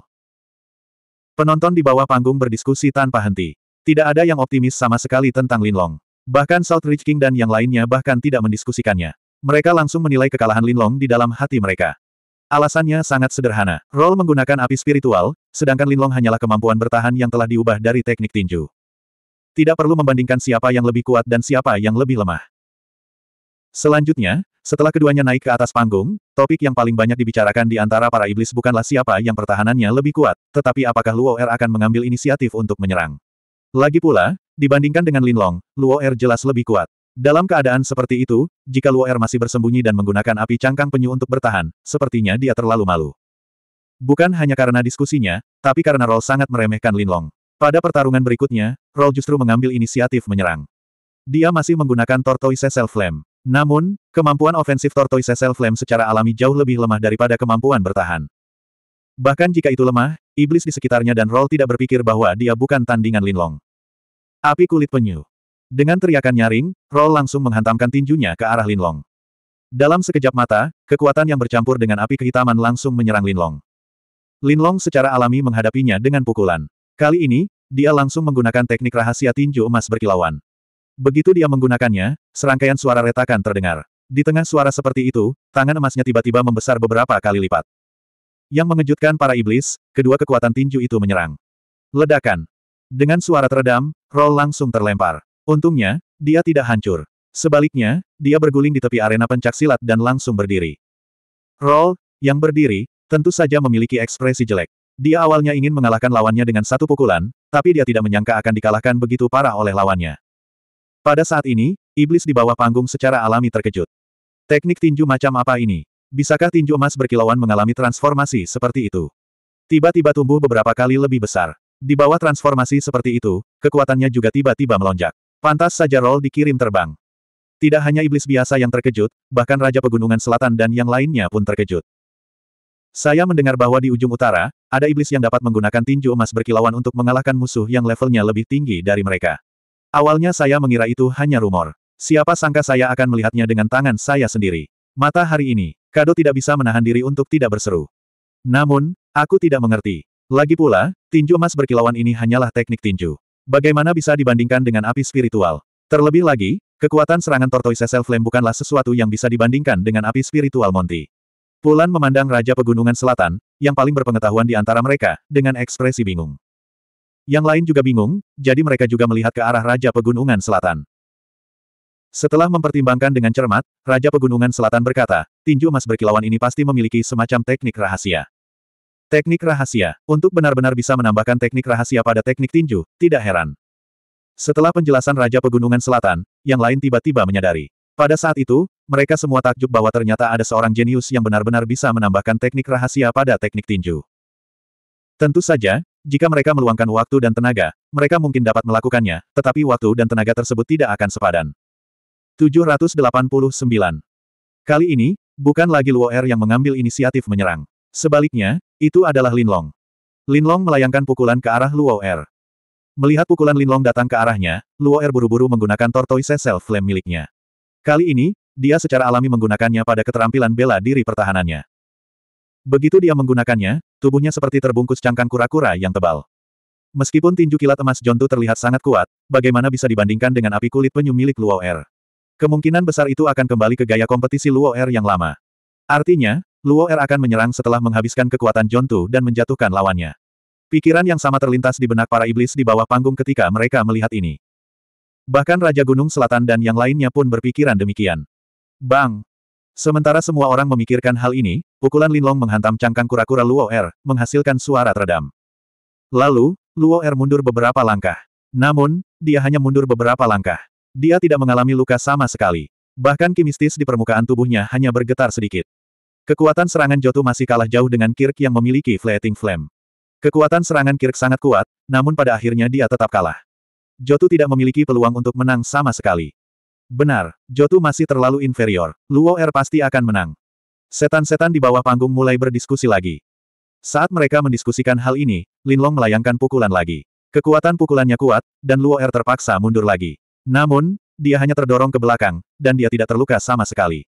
Penonton di bawah panggung berdiskusi tanpa henti. Tidak ada yang optimis sama sekali tentang Linlong. Bahkan Salt Ridge King dan yang lainnya bahkan tidak mendiskusikannya. Mereka langsung menilai kekalahan Linlong di dalam hati mereka. Alasannya sangat sederhana. Roll menggunakan api spiritual, sedangkan Linlong hanyalah kemampuan bertahan yang telah diubah dari teknik tinju. Tidak perlu membandingkan siapa yang lebih kuat dan siapa yang lebih lemah. Selanjutnya, setelah keduanya naik ke atas panggung, topik yang paling banyak dibicarakan di antara para iblis bukanlah siapa yang pertahanannya lebih kuat, tetapi apakah Luo Er akan mengambil inisiatif untuk menyerang. Lagi pula, dibandingkan dengan Lin Long, Luo Er jelas lebih kuat. Dalam keadaan seperti itu, jika Luo Er masih bersembunyi dan menggunakan api cangkang penyu untuk bertahan, sepertinya dia terlalu malu. Bukan hanya karena diskusinya, tapi karena Roll sangat meremehkan Lin Long. Pada pertarungan berikutnya, Roll justru mengambil inisiatif menyerang. Dia masih menggunakan Tortoise Self Flame. Namun, kemampuan ofensif Tortoise self Flame secara alami jauh lebih lemah daripada kemampuan bertahan. Bahkan jika itu lemah, iblis di sekitarnya dan Roll tidak berpikir bahwa dia bukan tandingan Linlong. Api kulit penyu. Dengan teriakan nyaring, Roll langsung menghantamkan tinjunya ke arah Linlong. Dalam sekejap mata, kekuatan yang bercampur dengan api kehitaman langsung menyerang Linlong. Linlong secara alami menghadapinya dengan pukulan. Kali ini, dia langsung menggunakan teknik rahasia tinju emas berkilauan. Begitu dia menggunakannya, serangkaian suara retakan terdengar. Di tengah suara seperti itu, tangan emasnya tiba-tiba membesar beberapa kali lipat. Yang mengejutkan para iblis, kedua kekuatan tinju itu menyerang. Ledakan. Dengan suara teredam, roll langsung terlempar. Untungnya, dia tidak hancur. Sebaliknya, dia berguling di tepi arena pencak silat dan langsung berdiri. Roll, yang berdiri, tentu saja memiliki ekspresi jelek. Dia awalnya ingin mengalahkan lawannya dengan satu pukulan, tapi dia tidak menyangka akan dikalahkan begitu parah oleh lawannya. Pada saat ini, iblis di bawah panggung secara alami terkejut. Teknik tinju macam apa ini? Bisakah tinju emas berkilauan mengalami transformasi seperti itu? Tiba-tiba tumbuh beberapa kali lebih besar. Di bawah transformasi seperti itu, kekuatannya juga tiba-tiba melonjak. Pantas saja roll dikirim terbang. Tidak hanya iblis biasa yang terkejut, bahkan Raja Pegunungan Selatan dan yang lainnya pun terkejut. Saya mendengar bahwa di ujung utara, ada iblis yang dapat menggunakan tinju emas berkilauan untuk mengalahkan musuh yang levelnya lebih tinggi dari mereka. Awalnya saya mengira itu hanya rumor. Siapa sangka saya akan melihatnya dengan tangan saya sendiri. Mata hari ini, Kado tidak bisa menahan diri untuk tidak berseru. Namun, aku tidak mengerti. Lagi pula, tinju emas berkilauan ini hanyalah teknik tinju. Bagaimana bisa dibandingkan dengan api spiritual? Terlebih lagi, kekuatan serangan Tortoise self Flame bukanlah sesuatu yang bisa dibandingkan dengan api spiritual Monty. Pulan memandang Raja Pegunungan Selatan, yang paling berpengetahuan di antara mereka, dengan ekspresi bingung. Yang lain juga bingung, jadi mereka juga melihat ke arah Raja Pegunungan Selatan. Setelah mempertimbangkan dengan cermat, Raja Pegunungan Selatan berkata, tinju emas berkilauan ini pasti memiliki semacam teknik rahasia. Teknik rahasia, untuk benar-benar bisa menambahkan teknik rahasia pada teknik tinju, tidak heran. Setelah penjelasan Raja Pegunungan Selatan, yang lain tiba-tiba menyadari. Pada saat itu, mereka semua takjub bahwa ternyata ada seorang jenius yang benar-benar bisa menambahkan teknik rahasia pada teknik tinju. Tentu saja, jika mereka meluangkan waktu dan tenaga, mereka mungkin dapat melakukannya, tetapi waktu dan tenaga tersebut tidak akan sepadan. 789. Kali ini, bukan lagi Luo Er yang mengambil inisiatif menyerang. Sebaliknya, itu adalah Linlong. Linlong melayangkan pukulan ke arah Luo Er. Melihat pukulan Linlong datang ke arahnya, Luo Er buru-buru menggunakan tortoise self flame miliknya. Kali ini, dia secara alami menggunakannya pada keterampilan bela diri pertahanannya. Begitu dia menggunakannya, tubuhnya seperti terbungkus cangkang kura-kura yang tebal. Meskipun tinju kilat emas Jontu terlihat sangat kuat, bagaimana bisa dibandingkan dengan api kulit penyu milik Luo Er? Kemungkinan besar itu akan kembali ke gaya kompetisi Luo Er yang lama. Artinya, Luo Er akan menyerang setelah menghabiskan kekuatan Jontu dan menjatuhkan lawannya. Pikiran yang sama terlintas di benak para iblis di bawah panggung ketika mereka melihat ini. Bahkan Raja Gunung Selatan dan yang lainnya pun berpikiran demikian. Bang! Sementara semua orang memikirkan hal ini, pukulan Linlong menghantam cangkang kura-kura Luo Er, menghasilkan suara teredam. Lalu, Luo Er mundur beberapa langkah. Namun, dia hanya mundur beberapa langkah. Dia tidak mengalami luka sama sekali. Bahkan kimistis di permukaan tubuhnya hanya bergetar sedikit. Kekuatan serangan Jotu masih kalah jauh dengan Kirk yang memiliki Flating Flame. Kekuatan serangan Kirk sangat kuat, namun pada akhirnya dia tetap kalah. Jotu tidak memiliki peluang untuk menang sama sekali. Benar, Jotu masih terlalu inferior. Luo Er pasti akan menang. Setan-setan di bawah panggung mulai berdiskusi lagi. Saat mereka mendiskusikan hal ini, Linlong melayangkan pukulan lagi. Kekuatan pukulannya kuat, dan Luo Er terpaksa mundur lagi. Namun, dia hanya terdorong ke belakang, dan dia tidak terluka sama sekali.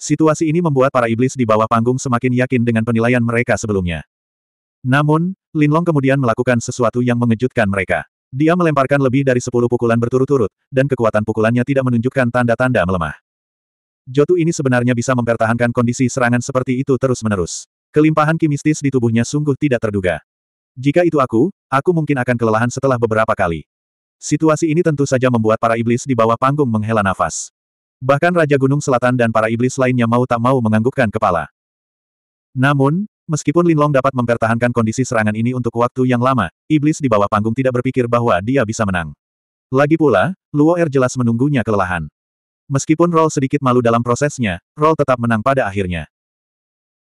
Situasi ini membuat para iblis di bawah panggung semakin yakin dengan penilaian mereka sebelumnya. Namun, Linlong kemudian melakukan sesuatu yang mengejutkan mereka. Dia melemparkan lebih dari sepuluh pukulan berturut-turut, dan kekuatan pukulannya tidak menunjukkan tanda-tanda melemah. Jotu ini sebenarnya bisa mempertahankan kondisi serangan seperti itu terus-menerus. Kelimpahan kimistis di tubuhnya sungguh tidak terduga. Jika itu aku, aku mungkin akan kelelahan setelah beberapa kali. Situasi ini tentu saja membuat para iblis di bawah panggung menghela nafas. Bahkan Raja Gunung Selatan dan para iblis lainnya mau tak mau menganggukkan kepala. Namun, Meskipun Linlong dapat mempertahankan kondisi serangan ini untuk waktu yang lama, iblis di bawah panggung tidak berpikir bahwa dia bisa menang. Lagi pula, Luo Er jelas menunggunya kelelahan. Meskipun Roll sedikit malu dalam prosesnya, Roll tetap menang pada akhirnya.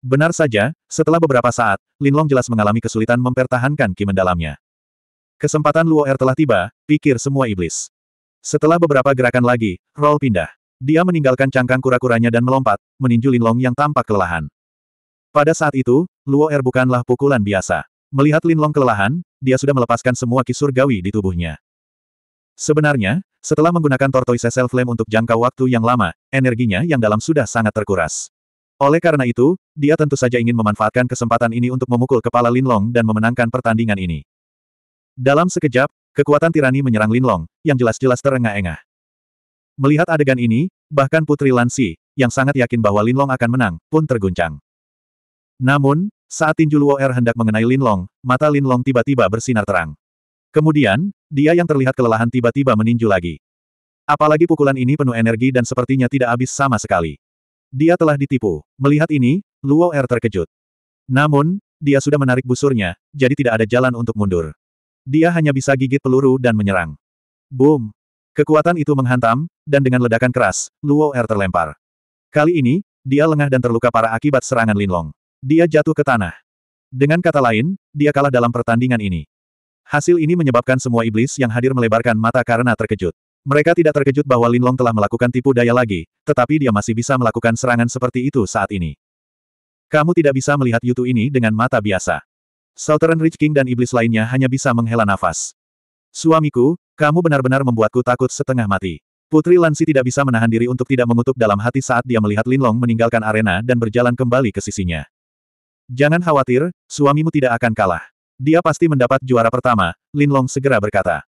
Benar saja, setelah beberapa saat, Linlong jelas mengalami kesulitan mempertahankan ki mendalamnya. Kesempatan Luo Er telah tiba, pikir semua iblis. Setelah beberapa gerakan lagi, Roll pindah. Dia meninggalkan cangkang kura-kuranya dan melompat, meninju Linlong yang tampak kelelahan. Pada saat itu, Luo Er bukanlah pukulan biasa. Melihat Lin Long kelelahan, dia sudah melepaskan semua kisur gawi di tubuhnya. Sebenarnya, setelah menggunakan Tortoise Self Flame untuk jangka waktu yang lama, energinya yang dalam sudah sangat terkuras. Oleh karena itu, dia tentu saja ingin memanfaatkan kesempatan ini untuk memukul kepala Lin Long dan memenangkan pertandingan ini. Dalam sekejap, kekuatan tirani menyerang Lin Long, yang jelas-jelas terengah-engah. Melihat adegan ini, bahkan Putri Lansi, yang sangat yakin bahwa Lin Long akan menang, pun terguncang. Namun, saat tinju Luo Er hendak mengenai Lin Long, mata Lin Long tiba-tiba bersinar terang. Kemudian, dia yang terlihat kelelahan tiba-tiba meninju lagi. Apalagi pukulan ini penuh energi dan sepertinya tidak habis sama sekali. Dia telah ditipu. Melihat ini, Luo Er terkejut. Namun, dia sudah menarik busurnya, jadi tidak ada jalan untuk mundur. Dia hanya bisa gigit peluru dan menyerang. Boom! Kekuatan itu menghantam, dan dengan ledakan keras, Luo Er terlempar. Kali ini, dia lengah dan terluka parah akibat serangan Linlong. Dia jatuh ke tanah. Dengan kata lain, dia kalah dalam pertandingan ini. Hasil ini menyebabkan semua iblis yang hadir melebarkan mata karena terkejut. Mereka tidak terkejut bahwa Linlong telah melakukan tipu daya lagi, tetapi dia masih bisa melakukan serangan seperti itu saat ini. Kamu tidak bisa melihat Yutu ini dengan mata biasa. Southern Rich King dan iblis lainnya hanya bisa menghela nafas. Suamiku, kamu benar-benar membuatku takut setengah mati. Putri Lansi tidak bisa menahan diri untuk tidak mengutuk dalam hati saat dia melihat Linlong meninggalkan arena dan berjalan kembali ke sisinya. Jangan khawatir, suamimu tidak akan kalah. Dia pasti mendapat juara pertama, Lin Long segera berkata.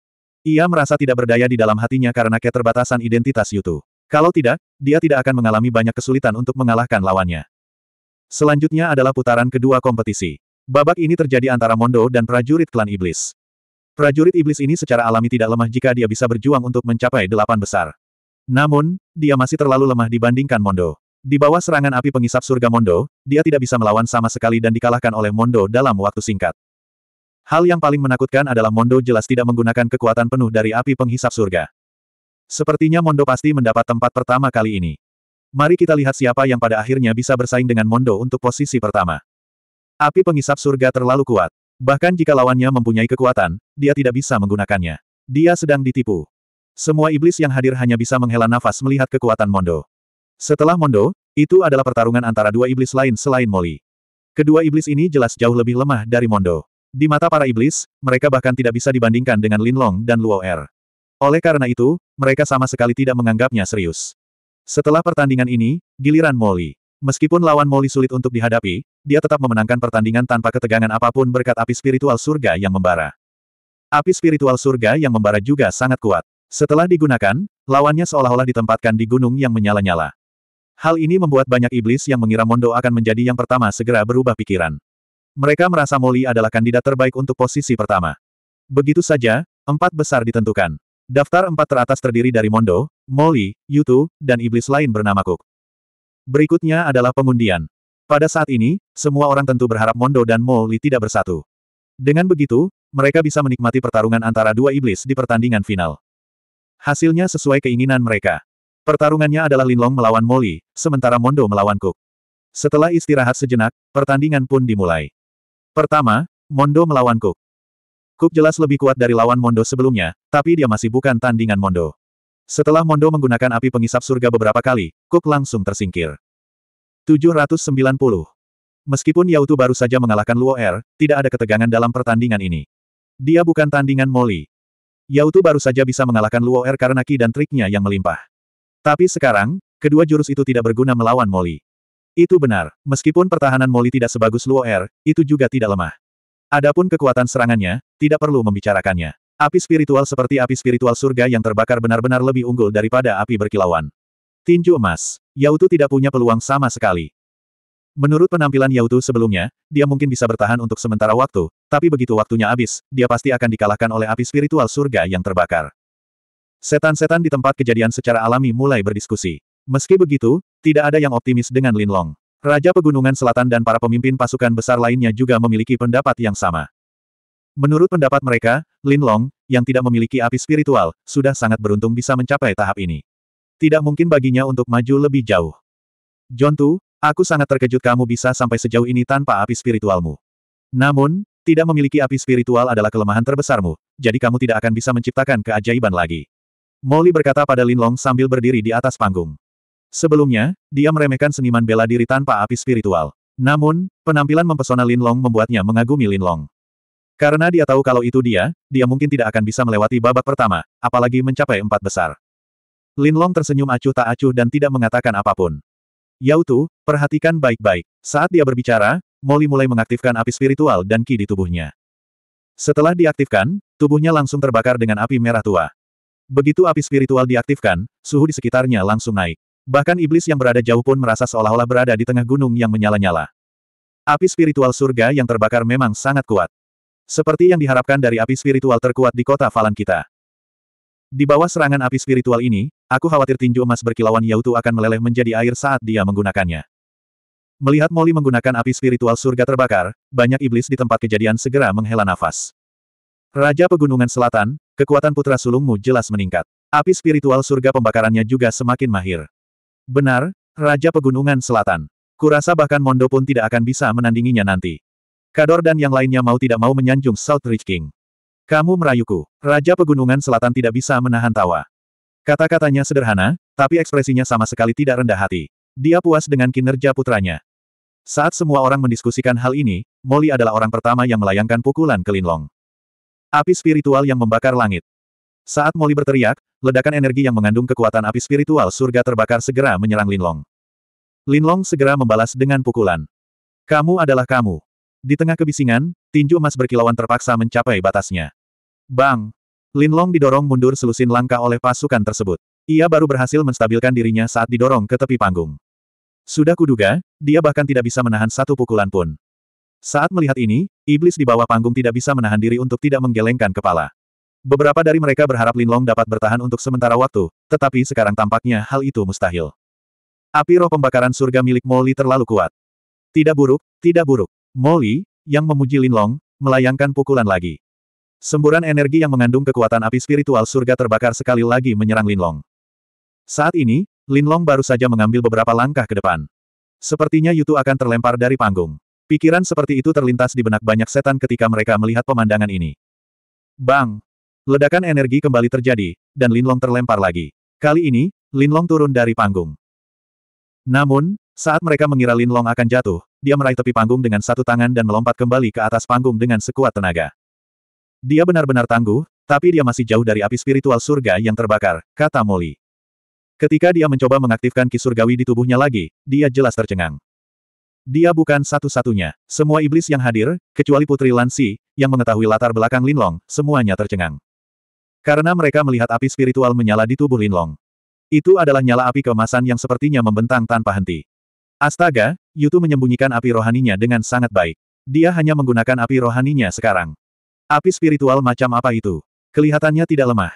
Ia merasa tidak berdaya di dalam hatinya karena keterbatasan identitas Yutu. Kalau tidak, dia tidak akan mengalami banyak kesulitan untuk mengalahkan lawannya. Selanjutnya adalah putaran kedua kompetisi. Babak ini terjadi antara Mondo dan prajurit klan iblis. Prajurit iblis ini secara alami tidak lemah jika dia bisa berjuang untuk mencapai delapan besar. Namun, dia masih terlalu lemah dibandingkan Mondo. Di bawah serangan api pengisap surga Mondo, dia tidak bisa melawan sama sekali dan dikalahkan oleh Mondo dalam waktu singkat. Hal yang paling menakutkan adalah Mondo jelas tidak menggunakan kekuatan penuh dari api penghisap surga. Sepertinya Mondo pasti mendapat tempat pertama kali ini. Mari kita lihat siapa yang pada akhirnya bisa bersaing dengan Mondo untuk posisi pertama. Api penghisap surga terlalu kuat. Bahkan jika lawannya mempunyai kekuatan, dia tidak bisa menggunakannya. Dia sedang ditipu. Semua iblis yang hadir hanya bisa menghela nafas melihat kekuatan Mondo. Setelah Mondo, itu adalah pertarungan antara dua iblis lain selain Molly. Kedua iblis ini jelas jauh lebih lemah dari Mondo. Di mata para iblis, mereka bahkan tidak bisa dibandingkan dengan Lin Long dan Luo Er. Oleh karena itu, mereka sama sekali tidak menganggapnya serius. Setelah pertandingan ini, giliran Molly. Meskipun lawan Molly sulit untuk dihadapi, dia tetap memenangkan pertandingan tanpa ketegangan apapun berkat api spiritual surga yang membara. Api spiritual surga yang membara juga sangat kuat. Setelah digunakan, lawannya seolah-olah ditempatkan di gunung yang menyala-nyala. Hal ini membuat banyak iblis yang mengira Mondo akan menjadi yang pertama segera berubah pikiran. Mereka merasa Moli adalah kandidat terbaik untuk posisi pertama. Begitu saja, empat besar ditentukan. Daftar empat teratas terdiri dari Mondo, Moli, Yutu, dan iblis lain bernama Kuk. Berikutnya adalah pengundian. Pada saat ini, semua orang tentu berharap Mondo dan Moli tidak bersatu. Dengan begitu, mereka bisa menikmati pertarungan antara dua iblis di pertandingan final. Hasilnya sesuai keinginan mereka. Pertarungannya adalah Linlong melawan Molly, sementara Mondo melawan Cook. Setelah istirahat sejenak, pertandingan pun dimulai. Pertama, Mondo melawan Cook. Cook jelas lebih kuat dari lawan Mondo sebelumnya, tapi dia masih bukan tandingan Mondo. Setelah Mondo menggunakan api pengisap surga beberapa kali, Cook langsung tersingkir. 790. Meskipun Yautu baru saja mengalahkan Luo Er, tidak ada ketegangan dalam pertandingan ini. Dia bukan tandingan Molly. Yautu baru saja bisa mengalahkan Luo Er karena ki dan triknya yang melimpah. Tapi sekarang, kedua jurus itu tidak berguna melawan Molly. Itu benar, meskipun pertahanan Molly tidak sebagus Luo Er, itu juga tidak lemah. Adapun kekuatan serangannya, tidak perlu membicarakannya. Api spiritual seperti api spiritual surga yang terbakar benar-benar lebih unggul daripada api berkilauan. Tinju emas. Yautu tidak punya peluang sama sekali. Menurut penampilan Yautu sebelumnya, dia mungkin bisa bertahan untuk sementara waktu, tapi begitu waktunya habis, dia pasti akan dikalahkan oleh api spiritual surga yang terbakar. Setan-setan di tempat kejadian secara alami mulai berdiskusi. Meski begitu, tidak ada yang optimis dengan Lin Long. Raja Pegunungan Selatan dan para pemimpin pasukan besar lainnya juga memiliki pendapat yang sama. Menurut pendapat mereka, Lin Long, yang tidak memiliki api spiritual, sudah sangat beruntung bisa mencapai tahap ini. Tidak mungkin baginya untuk maju lebih jauh. John Tu, aku sangat terkejut kamu bisa sampai sejauh ini tanpa api spiritualmu. Namun, tidak memiliki api spiritual adalah kelemahan terbesarmu, jadi kamu tidak akan bisa menciptakan keajaiban lagi. Molly berkata pada Linlong sambil berdiri di atas panggung. Sebelumnya, dia meremehkan seniman bela diri tanpa api spiritual. Namun, penampilan mempesona Linlong membuatnya mengagumi Linlong. Karena dia tahu kalau itu dia, dia mungkin tidak akan bisa melewati babak pertama, apalagi mencapai empat besar. Linlong tersenyum acuh tak acuh dan tidak mengatakan apapun. Yautu, perhatikan baik-baik. Saat dia berbicara, Molly mulai mengaktifkan api spiritual dan ki di tubuhnya. Setelah diaktifkan, tubuhnya langsung terbakar dengan api merah tua. Begitu api spiritual diaktifkan, suhu di sekitarnya langsung naik. Bahkan iblis yang berada jauh pun merasa seolah-olah berada di tengah gunung yang menyala-nyala. Api spiritual surga yang terbakar memang sangat kuat. Seperti yang diharapkan dari api spiritual terkuat di kota Valan kita. Di bawah serangan api spiritual ini, aku khawatir tinju emas berkilauan Yautu akan meleleh menjadi air saat dia menggunakannya. Melihat Molly menggunakan api spiritual surga terbakar, banyak iblis di tempat kejadian segera menghela nafas. Raja Pegunungan Selatan, Kekuatan putra sulungmu jelas meningkat. Api spiritual surga pembakarannya juga semakin mahir. Benar, Raja Pegunungan Selatan. Kurasa bahkan Mondo pun tidak akan bisa menandinginya nanti. Kador dan yang lainnya mau tidak mau menyanjung Southridge King. Kamu merayuku. Raja Pegunungan Selatan tidak bisa menahan tawa. Kata-katanya sederhana, tapi ekspresinya sama sekali tidak rendah hati. Dia puas dengan kinerja putranya. Saat semua orang mendiskusikan hal ini, Molly adalah orang pertama yang melayangkan pukulan ke Linlong. Api spiritual yang membakar langit. Saat Molly berteriak, ledakan energi yang mengandung kekuatan api spiritual surga terbakar segera menyerang Linlong. Linlong segera membalas dengan pukulan. Kamu adalah kamu. Di tengah kebisingan, tinju emas berkilauan terpaksa mencapai batasnya. Bang! Linlong didorong mundur selusin langkah oleh pasukan tersebut. Ia baru berhasil menstabilkan dirinya saat didorong ke tepi panggung. Sudah kuduga, dia bahkan tidak bisa menahan satu pukulan pun. Saat melihat ini, iblis di bawah panggung tidak bisa menahan diri untuk tidak menggelengkan kepala. Beberapa dari mereka berharap Lin Long dapat bertahan untuk sementara waktu, tetapi sekarang tampaknya hal itu mustahil. Api roh pembakaran surga milik Molly terlalu kuat. Tidak buruk, tidak buruk. Molly, yang memuji Lin Long, melayangkan pukulan lagi. Semburan energi yang mengandung kekuatan api spiritual surga terbakar sekali lagi menyerang Lin Long. Saat ini, Lin Long baru saja mengambil beberapa langkah ke depan. Sepertinya Yutu akan terlempar dari panggung. Pikiran seperti itu terlintas di benak banyak setan ketika mereka melihat pemandangan ini. Bang! Ledakan energi kembali terjadi, dan Linlong terlempar lagi. Kali ini, Linlong turun dari panggung. Namun, saat mereka mengira Linlong akan jatuh, dia meraih tepi panggung dengan satu tangan dan melompat kembali ke atas panggung dengan sekuat tenaga. Dia benar-benar tangguh, tapi dia masih jauh dari api spiritual surga yang terbakar, kata Molly. Ketika dia mencoba mengaktifkan ki surgawi di tubuhnya lagi, dia jelas tercengang. Dia bukan satu-satunya. Semua iblis yang hadir, kecuali Putri Lansi, yang mengetahui latar belakang Linlong, semuanya tercengang. Karena mereka melihat api spiritual menyala di tubuh Linlong. Itu adalah nyala api kemasan yang sepertinya membentang tanpa henti. Astaga, Yutu menyembunyikan api rohaninya dengan sangat baik. Dia hanya menggunakan api rohaninya sekarang. Api spiritual macam apa itu? Kelihatannya tidak lemah.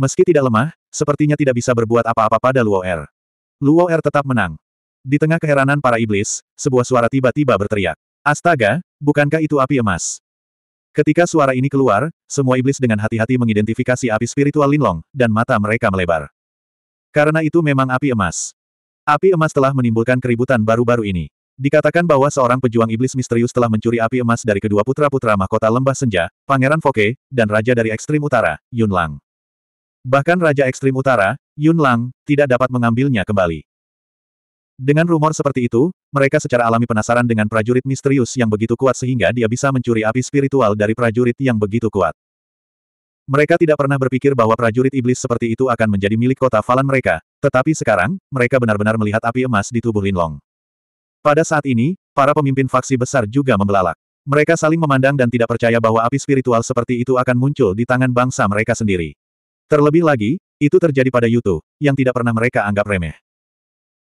Meski tidak lemah, sepertinya tidak bisa berbuat apa-apa pada Luo Er. Luo Er tetap menang. Di tengah keheranan para iblis, sebuah suara tiba-tiba berteriak. Astaga, bukankah itu api emas? Ketika suara ini keluar, semua iblis dengan hati-hati mengidentifikasi api spiritual Linlong, dan mata mereka melebar. Karena itu memang api emas. Api emas telah menimbulkan keributan baru-baru ini. Dikatakan bahwa seorang pejuang iblis misterius telah mencuri api emas dari kedua putra-putra mahkota Lembah Senja, Pangeran Foke, dan Raja dari Ekstrim Utara, Yun Lang. Bahkan Raja Ekstrim Utara, Yun Lang, tidak dapat mengambilnya kembali. Dengan rumor seperti itu, mereka secara alami penasaran dengan prajurit misterius yang begitu kuat sehingga dia bisa mencuri api spiritual dari prajurit yang begitu kuat. Mereka tidak pernah berpikir bahwa prajurit iblis seperti itu akan menjadi milik kota Falan mereka, tetapi sekarang, mereka benar-benar melihat api emas di tubuh Linlong. Pada saat ini, para pemimpin faksi besar juga membelalak. Mereka saling memandang dan tidak percaya bahwa api spiritual seperti itu akan muncul di tangan bangsa mereka sendiri. Terlebih lagi, itu terjadi pada Yutu, yang tidak pernah mereka anggap remeh.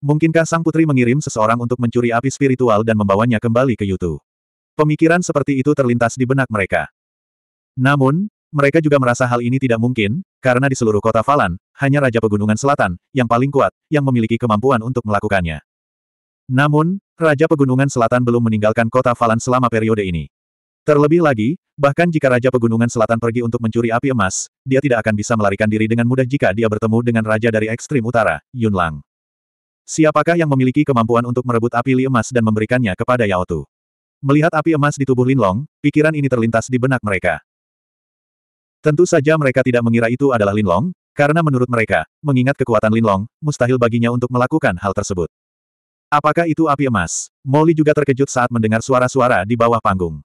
Mungkinkah sang putri mengirim seseorang untuk mencuri api spiritual dan membawanya kembali ke Yutu? Pemikiran seperti itu terlintas di benak mereka. Namun, mereka juga merasa hal ini tidak mungkin, karena di seluruh kota Falan, hanya Raja Pegunungan Selatan, yang paling kuat, yang memiliki kemampuan untuk melakukannya. Namun, Raja Pegunungan Selatan belum meninggalkan kota Falan selama periode ini. Terlebih lagi, bahkan jika Raja Pegunungan Selatan pergi untuk mencuri api emas, dia tidak akan bisa melarikan diri dengan mudah jika dia bertemu dengan Raja dari ekstrim utara, Yunlang. Siapakah yang memiliki kemampuan untuk merebut api li emas dan memberikannya kepada Yao Tu? Melihat api emas di tubuh Linlong, pikiran ini terlintas di benak mereka. Tentu saja mereka tidak mengira itu adalah Linlong, karena menurut mereka, mengingat kekuatan Linlong, mustahil baginya untuk melakukan hal tersebut. Apakah itu api emas? Molly juga terkejut saat mendengar suara-suara di bawah panggung.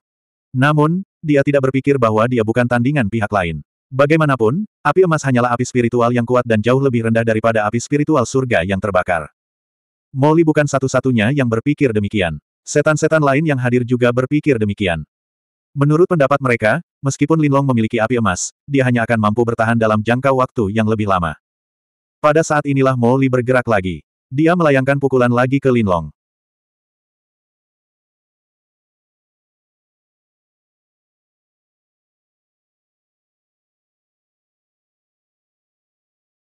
Namun, dia tidak berpikir bahwa dia bukan tandingan pihak lain. Bagaimanapun, api emas hanyalah api spiritual yang kuat dan jauh lebih rendah daripada api spiritual surga yang terbakar. Molly bukan satu-satunya yang berpikir demikian. Setan-setan lain yang hadir juga berpikir demikian. Menurut pendapat mereka, meskipun Linlong memiliki api emas, dia hanya akan mampu bertahan dalam jangka waktu yang lebih lama. Pada saat inilah Molly bergerak lagi. Dia melayangkan pukulan lagi ke Linlong.